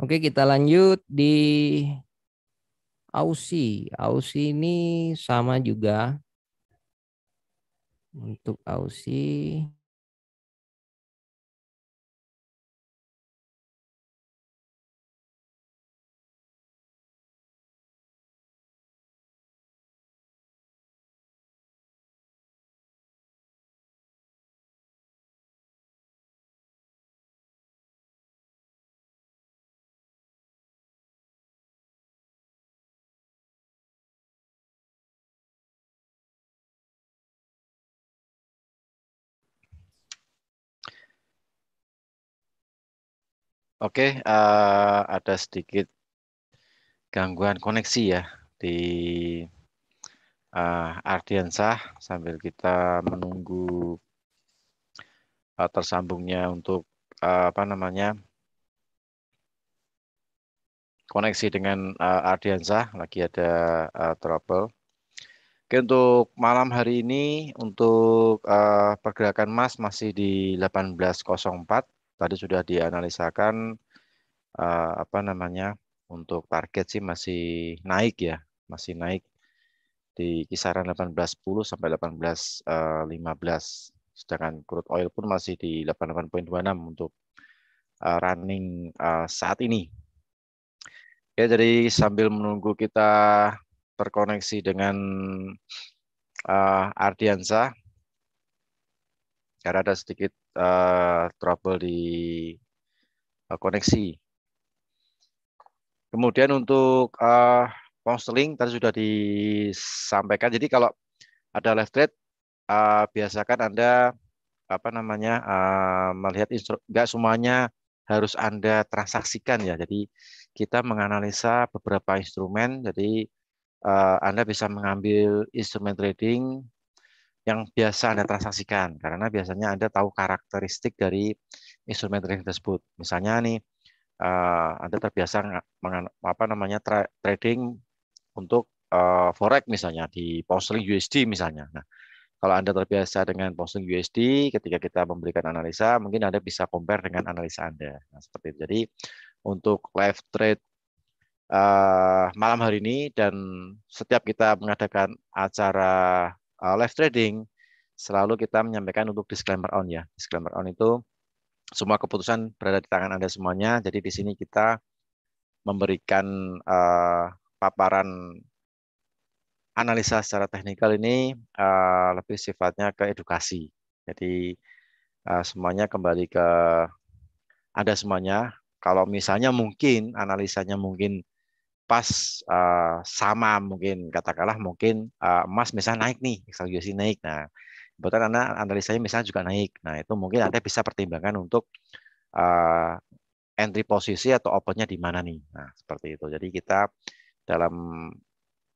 Speaker 3: Oke, kita lanjut di Aussie. Aussie ini sama
Speaker 1: juga. Untuk Aussie Oke, uh, ada
Speaker 2: sedikit gangguan koneksi ya di uh, Ardiansah sambil kita menunggu uh, tersambungnya untuk uh, apa namanya koneksi dengan uh, Ardiansah lagi ada uh, trouble. Oke untuk malam hari ini untuk uh, pergerakan emas masih di 1804 tadi sudah dianalisakan uh, apa namanya untuk target sih masih naik ya, masih naik di kisaran 18.10 sampai 18.15. Eh, Sedangkan crude oil pun masih di 88.26 untuk uh, running uh, saat ini. Ya, jadi sambil menunggu kita terkoneksi dengan uh, Ardiansa, karena ada sedikit uh, trouble di uh, koneksi. Kemudian untuk uh, counseling tadi sudah disampaikan. Jadi kalau ada live trade, uh, biasakan Anda apa namanya uh, melihat enggak semuanya harus Anda transaksikan ya. Jadi kita menganalisa beberapa instrumen. Jadi Anda bisa mengambil instrumen trading yang biasa Anda transaksikan karena biasanya Anda tahu karakteristik dari instrumen trading tersebut. Misalnya nih eh, Anda terbiasa apa namanya trading untuk eh, forex misalnya di pound USD misalnya. Nah, kalau Anda terbiasa dengan posting USD ketika kita memberikan analisa mungkin Anda bisa compare dengan analisa Anda. Nah, seperti itu. Jadi untuk live trade uh, malam hari ini dan setiap kita mengadakan acara uh, live trading selalu kita menyampaikan untuk disclaimer on ya. Disclaimer on itu semua keputusan berada di tangan Anda semuanya. Jadi di sini kita memberikan uh, paparan analisa secara teknikal ini uh, lebih sifatnya ke edukasi. Jadi uh, semuanya kembali ke Anda semuanya. Kalau misalnya mungkin analisanya mungkin pas uh, sama mungkin katakanlah mungkin uh, emas misalnya naik nih, misal USD naik. Nah, bukan Anda analisanya misalnya juga naik. Nah, itu mungkin Anda bisa pertimbangkan untuk uh, entry posisi atau opennya di mana nih. Nah, seperti itu. Jadi kita dalam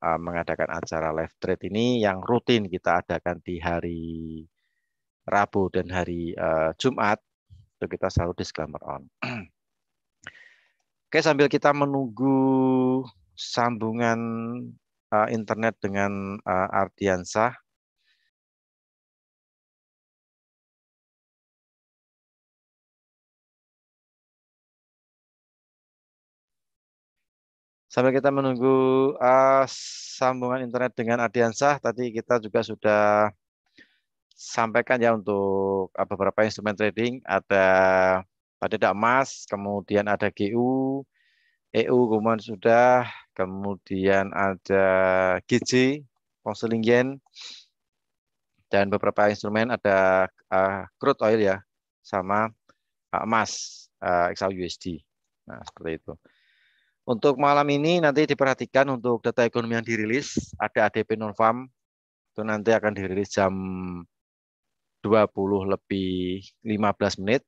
Speaker 2: uh, mengadakan acara live trade ini yang rutin kita adakan di hari Rabu dan hari uh, Jumat itu kita selalu disclaimer on. (clears throat) Oke, sambil kita
Speaker 1: menunggu sambungan uh, internet dengan uh, Ardiansah, Sambil kita menunggu uh, sambungan internet dengan Ardiansah,
Speaker 2: tadi kita juga sudah sampaikan ya untuk beberapa instrumen trading ada pada emas, kemudian ada GU, EU kemudian sudah, kemudian ada GJ, konseling yen, dan beberapa instrumen ada uh, crude oil ya, sama uh, emas, uh, eh, XAU USD. Nah, seperti itu. Untuk malam ini nanti diperhatikan untuk data ekonomi yang dirilis, ada ADP non-farm, itu nanti akan dirilis jam 20 lebih 15 menit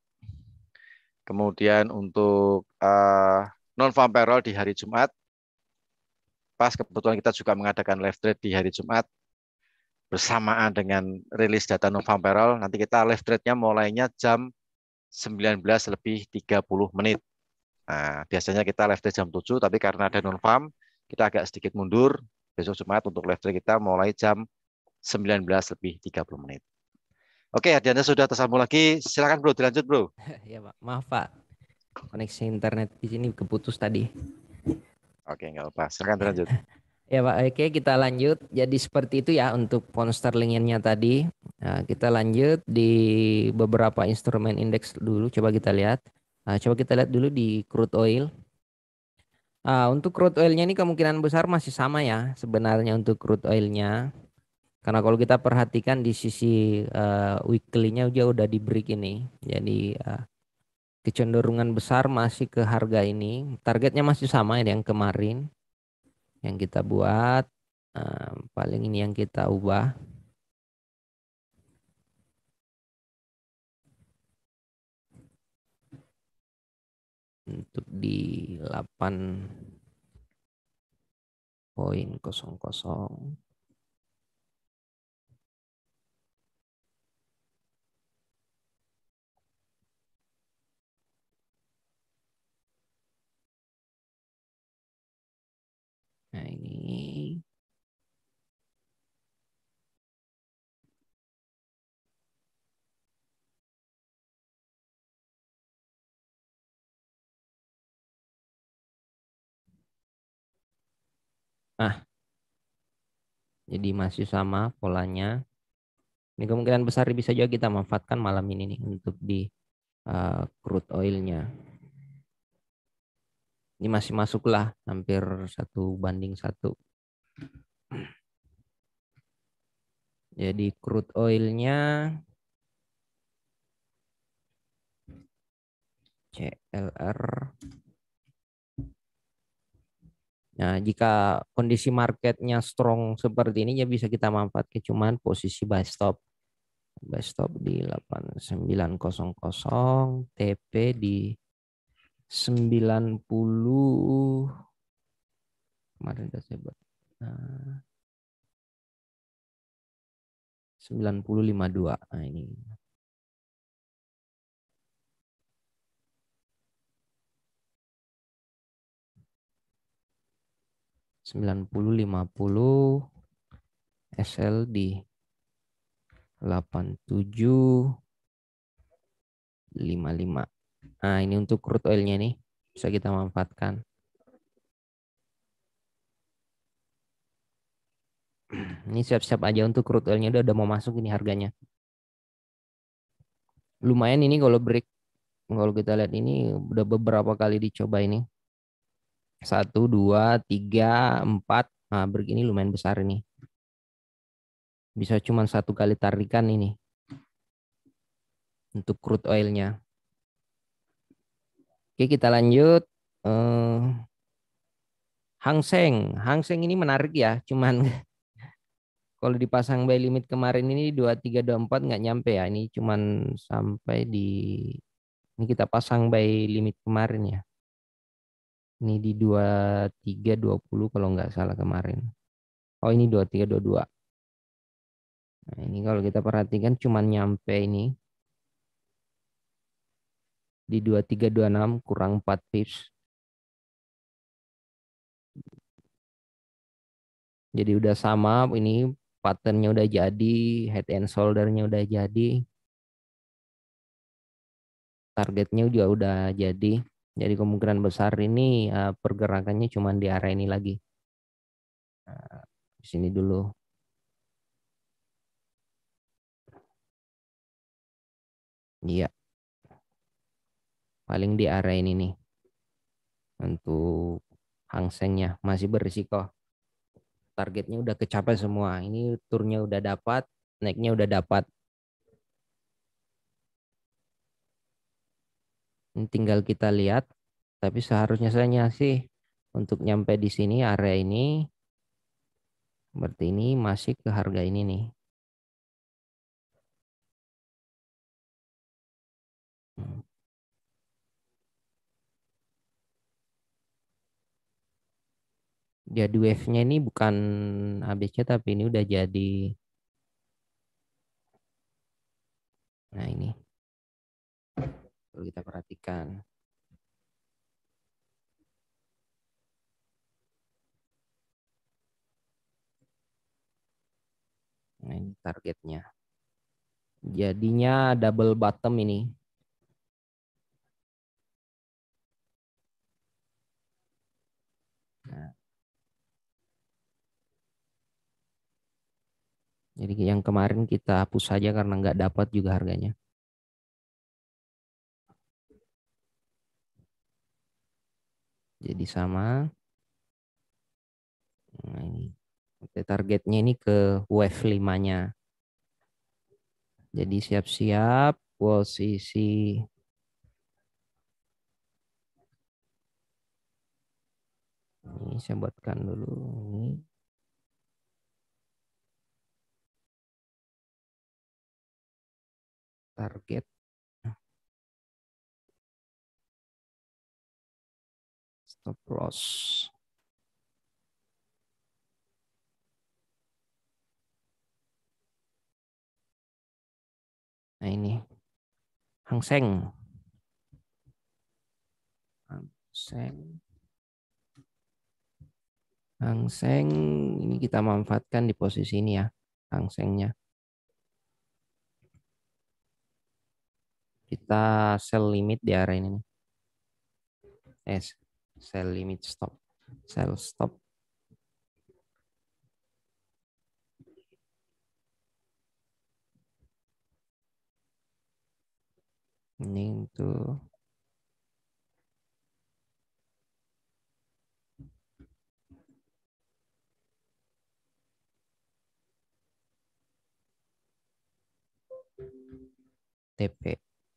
Speaker 2: Kemudian untuk uh, eh, non farm payroll di hari Jumat. Pas kebetulan kita juga mengadakan live trade di hari Jumat bersamaan dengan rilis data non farm payroll. Nanti kita live trade-nya mulainya jam 19 lebih 30 menit. Nah, biasanya kita live trade jam 7, tapi karena ada non farm, kita agak sedikit mundur. Besok Jumat untuk live trade kita mulai
Speaker 3: jam 19 lebih 30 menit.
Speaker 2: Oke, Adiana sudah tersambung lagi. Silakan Bro, dilanjut Bro.
Speaker 3: (laughs) ya Pak, maaf Pak. Koneksi internet di sini keputus tadi. Oke, nggak apa-apa. Silakan dilanjut. (laughs) ya Pak, oke kita lanjut. Jadi seperti itu ya untuk pound sterlingnya tadi. Nah, kita lanjut di beberapa instrumen indeks dulu. Coba kita lihat. Nah, coba kita lihat dulu di crude oil. Uh, untuk crude oilnya ini kemungkinan besar masih sama ya sebenarnya untuk crude oilnya. Karena kalau kita perhatikan di sisi uh, weekly-nya dia udah di break ini. Jadi uh, kecenderungan besar masih ke harga ini. Targetnya masih sama ya yang kemarin yang kita buat. Uh, paling ini yang
Speaker 1: kita ubah. untuk di 8 poin kosong kosong Nah ini. Nah, jadi masih
Speaker 3: sama polanya. Ini kemungkinan besar bisa juga kita manfaatkan malam ini nih untuk di uh, crude oilnya. Ini masih masuk lah, hampir satu banding satu. Jadi crude oilnya CLR. Nah, jika kondisi marketnya strong seperti ini, ya bisa kita manfaatkan cuman posisi buy stop. Buy stop di 8900, TP di 90
Speaker 1: kemarin udah saya buat. Nah, 9052. Nah, ini.
Speaker 3: sembilan puluh lima puluh SLD delapan tujuh lima lima Nah, ini untuk crude oilnya nih bisa kita manfaatkan. (clears throat) Ini siap-siap aja untuk crude oilnya udah, udah mau masuk ini harganya. Lumayan ini kalau break. Kalau kita lihat ini udah beberapa kali dicoba ini. Satu, dua, tiga, empat. Nah, break ini lumayan besar ini. Bisa cuma satu kali tarikan ini. Untuk crude oilnya. Oke, kita lanjut. Uh, Hang Seng. Hang Seng ini menarik ya, cuman (laughs) kalau dipasang by limit kemarin ini 2324 nggak nyampe ya. Ini cuman sampai di ini kita pasang by limit kemarin ya. Ini di 2320 kalau nggak salah kemarin. Oh, ini 2322. Nah, ini kalau kita perhatikan cuman nyampe ini
Speaker 1: di 2326 kurang 4 pips. Jadi udah sama ini patternnya udah jadi, head and shoulder-nya udah jadi.
Speaker 3: Targetnya juga udah jadi. Jadi kemungkinan besar ini eh,
Speaker 1: pergerakannya cuma di area ini lagi. Nah, di sini dulu. Iya paling di area ini nih untuk
Speaker 3: Hang Sengnya masih berisiko targetnya udah kecapai semua ini turnya udah dapat naiknya udah dapat ini tinggal kita lihat tapi seharusnya saya sih
Speaker 1: untuk nyampe di sini area ini seperti ini masih ke harga ini nih
Speaker 3: jadi wave-nya ini bukan ABC tapi ini udah jadi
Speaker 1: nah ini kalau kita perhatikan
Speaker 3: nah ini targetnya jadinya double bottom ini Jadi yang kemarin kita hapus saja karena nggak dapat juga harganya. Jadi sama. Nah ini. Oke, targetnya ini ke wave 5-nya. Jadi siap-siap posisi
Speaker 1: ini saya buatkan dulu ini target stop loss Nah ini Hang Seng. Hang Seng.
Speaker 3: Hang Seng ini kita manfaatkan di posisi ini ya,
Speaker 1: Hang Sengnya.
Speaker 3: kita sell limit di area ini nih. Eh, sell limit stop.
Speaker 1: Sell stop. Ini untuk TP.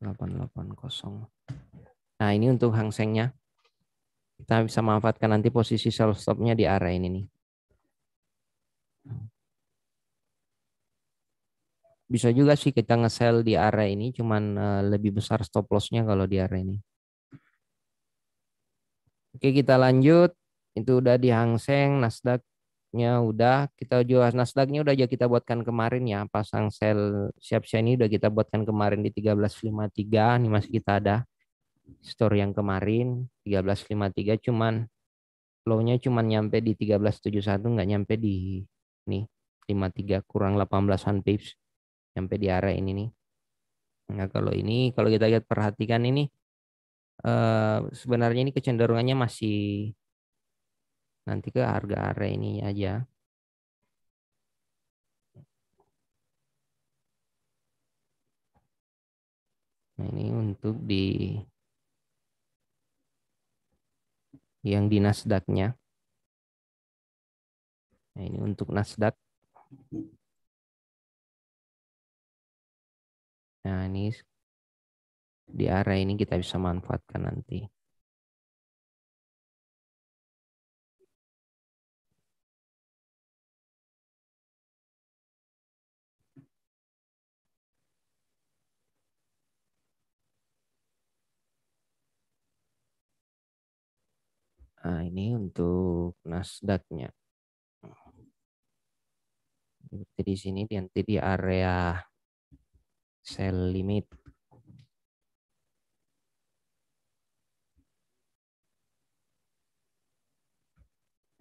Speaker 3: 880. Nah, ini untuk Hang Sengnya. Kita bisa manfaatkan nanti posisi sell stopnya di area ini nih. Bisa juga sih kita nge-sell di area ini, cuman eh, lebih besar stop lossnya kalau di area ini. Oke, kita lanjut. Itu udah di Hang Seng, Nasdaq, Nasdaqnya udah kita jual Nasdaqnya udah aja kita buatkan kemarin ya pasang sel siap siap ini udah kita buatkan kemarin di 1353 ini masih kita ada store yang kemarin 1353 cuman low-nya cuman nyampe di 1371 nggak nyampe di nih 53 kurang 18an pips nyampe di area ini nih Nah, kalau ini kalau kita lihat perhatikan ini eh, sebenarnya ini kecenderungannya masih
Speaker 1: nanti ke harga area ini aja. Nah, ini untuk di yang di Nasdaq-nya. Nah, ini untuk Nasdaq. Nah, ini di area ini kita bisa manfaatkan nanti. Nah, ini untuk Nasdaq-nya.
Speaker 3: Seperti di sini nanti di area sell limit.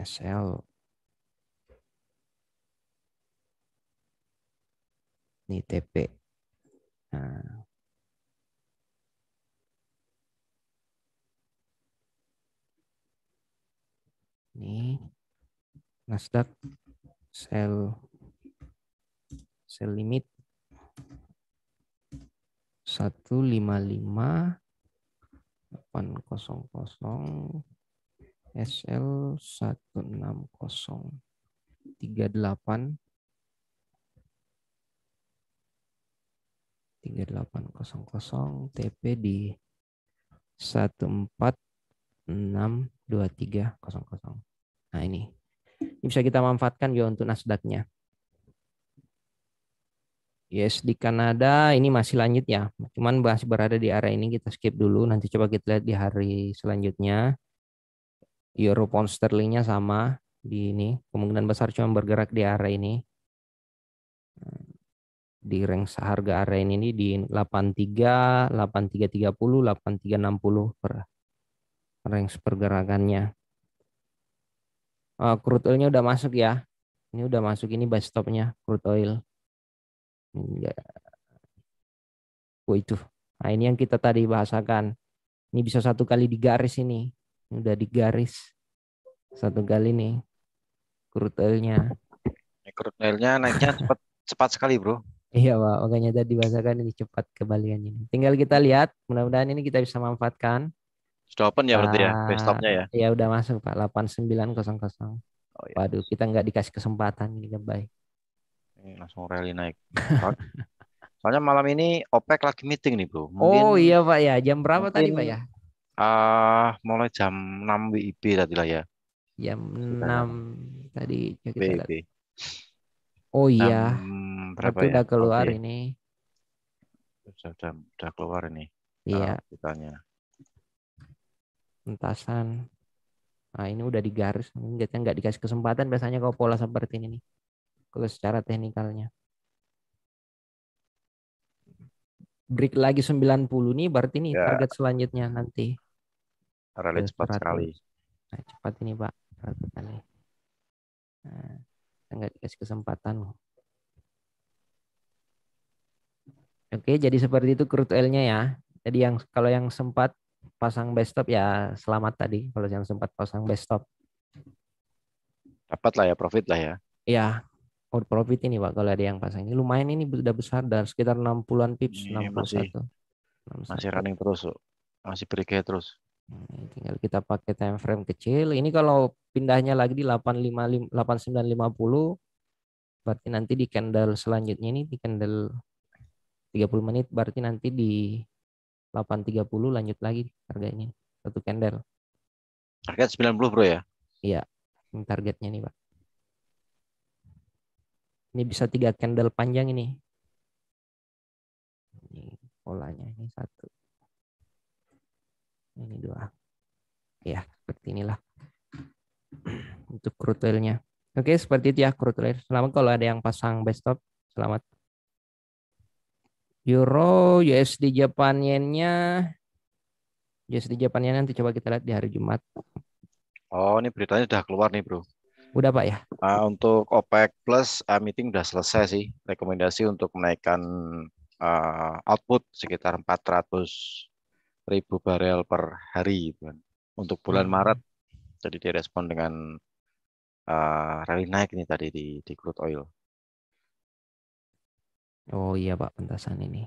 Speaker 1: SL. Ini TP. Nah, Ini Nasdaq sell
Speaker 3: sell limit 155 800 SL 160 38 3800 TP di 14 6 00 Nah ini. Ini bisa kita manfaatkan juga untuk nasdaqnya. Yes, di Kanada ini masih lanjut ya. Cuman masih berada di area ini kita skip dulu. Nanti coba kita lihat di hari selanjutnya. Euro pound sterlingnya sama di ini. Kemungkinan besar cuma bergerak di area ini. Di range harga area ini di 83, 8330, 8360 per range pergerakannya. Uh, crude oilnya udah masuk ya. Ini udah masuk ini base stopnya crude oil. Oh itu. Nah ini yang kita tadi bahasakan. Ini bisa satu kali digaris ini. Ini udah digaris. Satu kali nih. Crude oilnya.
Speaker 1: Crude
Speaker 2: oilnya naiknya cepat cepat sekali bro.
Speaker 3: Iya Pak, makanya tadi bahasakan ini cepat ini. Tinggal kita lihat, mudah-mudahan ini kita bisa manfaatkan. Sudah ya berarti berarti ya ah, stopnya ya? Iya udah masuk Pak 8900. Oh, iya. Waduh kita nggak dikasih kesempatan ini baik.
Speaker 2: langsung rally naik. Soalnya malam ini OPEC lagi meeting nih bro.
Speaker 3: Mungkin, oh iya Pak ya jam berapa mungkin, tadi Pak ya?
Speaker 2: Uh, mulai jam 6 WIB tadi lah ya.
Speaker 3: Jam Sudah. 6 tadi ya kita WIB. Lihat. Oh iya. Berapa ya? udah keluar okay. ini.
Speaker 2: Sudah, sudah udah keluar ini. Iya. Uh,
Speaker 3: pentasan. Nah, ini udah digaris, mungkin nggak dikasih kesempatan biasanya kalau pola seperti ini nih. Kalau secara teknikalnya. break lagi 90 nih berarti nih ya. target selanjutnya nanti. Rally cepat sekali. Nah, cepat ini Pak, Nah, kita nggak dikasih kesempatan. Oke, jadi seperti itu crude oil-nya ya. Jadi yang kalau yang sempat pasang stop ya selamat tadi kalau yang sempat pasang stop.
Speaker 2: Dapat lah ya profit lah ya.
Speaker 3: Iya, out oh, profit ini Pak kalau ada yang pasang. Ini lumayan ini sudah besar dan sekitar 60-an pips, enam puluh Masih, masih
Speaker 2: running terus, masih berikir terus. Ini
Speaker 3: tinggal kita pakai time frame kecil. Ini kalau pindahnya lagi di lima puluh berarti nanti di candle selanjutnya ini di candle 30 menit berarti nanti di 830 lanjut lagi harganya satu candle.
Speaker 1: Target
Speaker 2: 90 bro ya?
Speaker 3: Iya, ini targetnya nih pak. Ini bisa tiga candle panjang ini. Ini polanya ini satu, ini dua. Ya seperti inilah (clears throat) untuk crude Oke seperti itu ya crude Selamat kalau ada yang pasang best stop. Selamat. Euro, USD Japan Yen-nya. USD Japan Yen nanti coba kita lihat di hari Jumat.
Speaker 2: Oh, ini beritanya sudah keluar nih, Bro. Udah, Pak ya. Uh, untuk OPEC Plus uh, meeting sudah selesai sih. Rekomendasi untuk menaikkan uh, output sekitar 400 ribu barel per hari untuk bulan hmm. Maret. Jadi direspon dengan uh, rally naik nih tadi di, di crude oil.
Speaker 1: Oh iya Pak pentasan ini.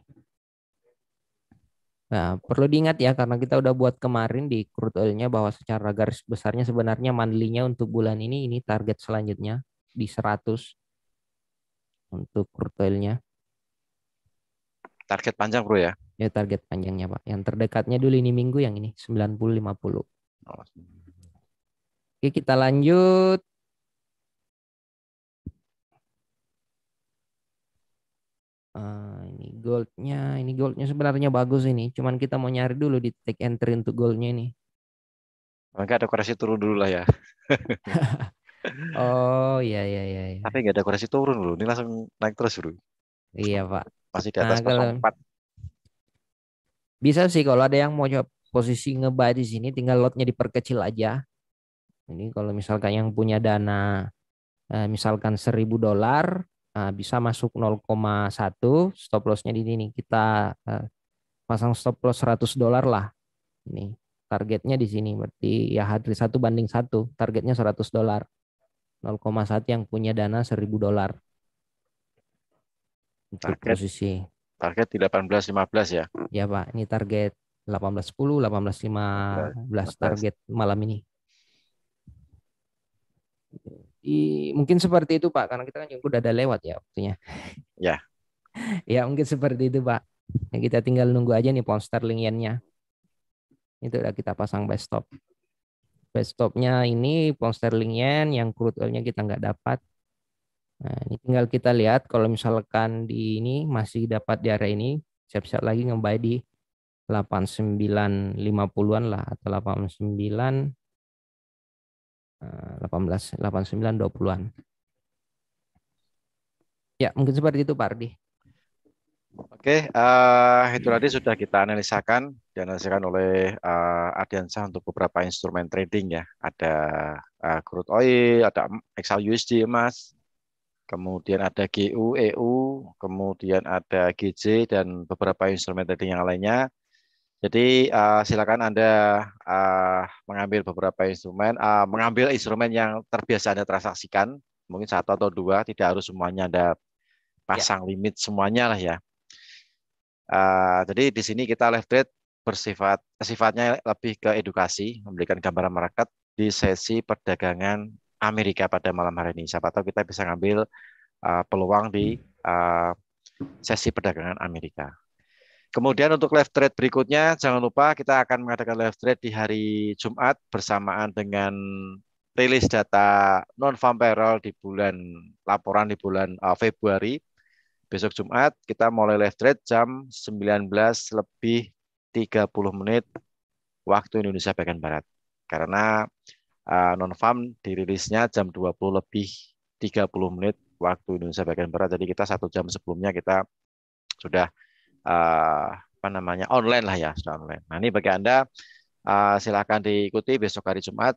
Speaker 3: Nah, perlu diingat ya karena kita udah buat kemarin di crude oil-nya bahwa secara garis besarnya sebenarnya mandlinya untuk bulan ini ini target selanjutnya di 100 untuk crude oil-nya. Target panjang bro ya? Ya target panjangnya Pak. Yang terdekatnya dulu ini minggu yang ini 90 50. Oke, kita lanjut goldnya ini goldnya sebenarnya bagus ini cuman kita mau nyari dulu di take entry untuk goldnya ini
Speaker 2: maka ada koreksi turun dulu lah ya (laughs) oh iya, iya iya iya tapi nggak ada koreksi turun dulu ini langsung naik terus dulu iya pak masih di atas nah, 4
Speaker 3: bisa sih kalau ada yang mau coba posisi ngebuy di sini tinggal lotnya diperkecil aja ini kalau misalkan yang punya dana eh, misalkan seribu dolar Eh, bisa masuk 0,1 stop lossnya di sini kita eh, pasang stop loss 100 dolar lah ini targetnya di sini berarti ya hadri satu banding satu targetnya 100 dolar 0,1 yang punya dana 1000 dolar
Speaker 2: untuk target, posisi target di 18.15 ya
Speaker 3: ya pak ini target 18.10 18.15 target malam ini I, mungkin seperti itu Pak, karena kita kan juga udah ada lewat ya waktunya. Ya. (laughs) ya mungkin seperti itu Pak. Ya, kita tinggal nunggu aja nih pound sterling yennya. Itu udah kita pasang best stop. Best stopnya ini pound sterling yen, yang crude oilnya kita nggak dapat. Nah, ini tinggal kita lihat kalau misalkan di ini masih dapat di area ini, siap-siap lagi ngebuy di 8950-an lah atau 89 18, 89, 20-an. Ya, mungkin seperti itu Pak Ardi. Oke, uh, itu tadi sudah
Speaker 2: kita analisakan dianalisakan oleh uh, eh, Adiansa untuk beberapa instrumen trading ya. Ada uh, crude oil, ada XLUSD USD emas, kemudian ada GU, EU, kemudian ada GJ dan beberapa instrumen trading yang lainnya. Jadi uh, silakan Anda uh, mengambil beberapa instrumen, uh, mengambil instrumen yang terbiasa Anda transaksikan, mungkin satu atau dua, tidak harus semuanya Anda ya. pasang ya. limit semuanya lah ya. Uh, jadi di sini kita live trade bersifat sifatnya lebih ke edukasi, memberikan gambaran market di sesi perdagangan Amerika pada malam hari ini. Siapa tahu kita bisa ngambil uh, peluang di uh, sesi perdagangan Amerika. Kemudian untuk live trade berikutnya, jangan lupa kita akan mengadakan live trade di hari Jumat bersamaan dengan rilis data non farm payroll di bulan laporan di bulan eh, Februari. Besok Jumat kita mulai live trade jam 19 lebih 30 menit waktu Indonesia bagian barat. Karena eh, non farm dirilisnya jam 20 lebih 30 menit waktu Indonesia bagian barat. Jadi kita satu jam sebelumnya kita sudah Eh, apa namanya online lah ya sudah online. Nah ini bagi anda uh, eh, silahkan diikuti besok hari Jumat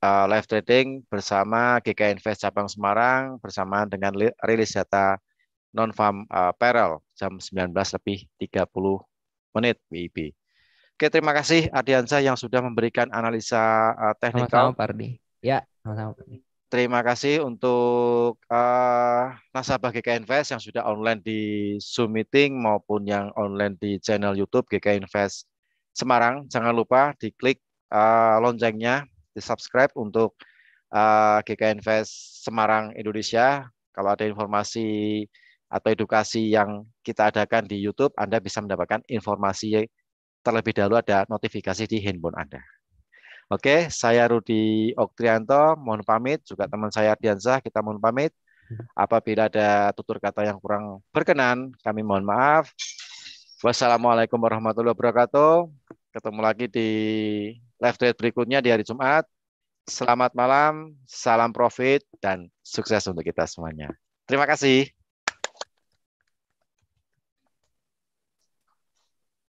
Speaker 2: eh, live trading bersama GK Invest cabang Semarang bersama dengan rilis data non farm uh, peril jam 19 lebih 30 menit WIB. Oke, terima kasih Adiansa yang sudah memberikan analisa teknikal. Sama-sama,
Speaker 3: Pardi. Ya, sama-sama,
Speaker 2: Terima kasih untuk uh, nasabah GK Invest yang sudah online di Zoom meeting maupun yang online di channel YouTube GK Invest Semarang. Jangan lupa diklik uh, loncengnya, di subscribe untuk uh, eh, GK Invest Semarang Indonesia. Kalau ada informasi atau edukasi yang kita adakan di YouTube, Anda bisa mendapatkan informasi terlebih dahulu ada notifikasi di handphone Anda. Oke, saya Rudi Oktrianto, mohon pamit. Juga teman saya Diansah, kita mohon pamit. Apabila ada tutur kata yang kurang berkenan, kami mohon maaf. Wassalamualaikum warahmatullahi wabarakatuh. Ketemu lagi di live trade berikutnya di hari Jumat. Selamat malam, salam profit, dan sukses untuk kita semuanya. Terima
Speaker 1: kasih.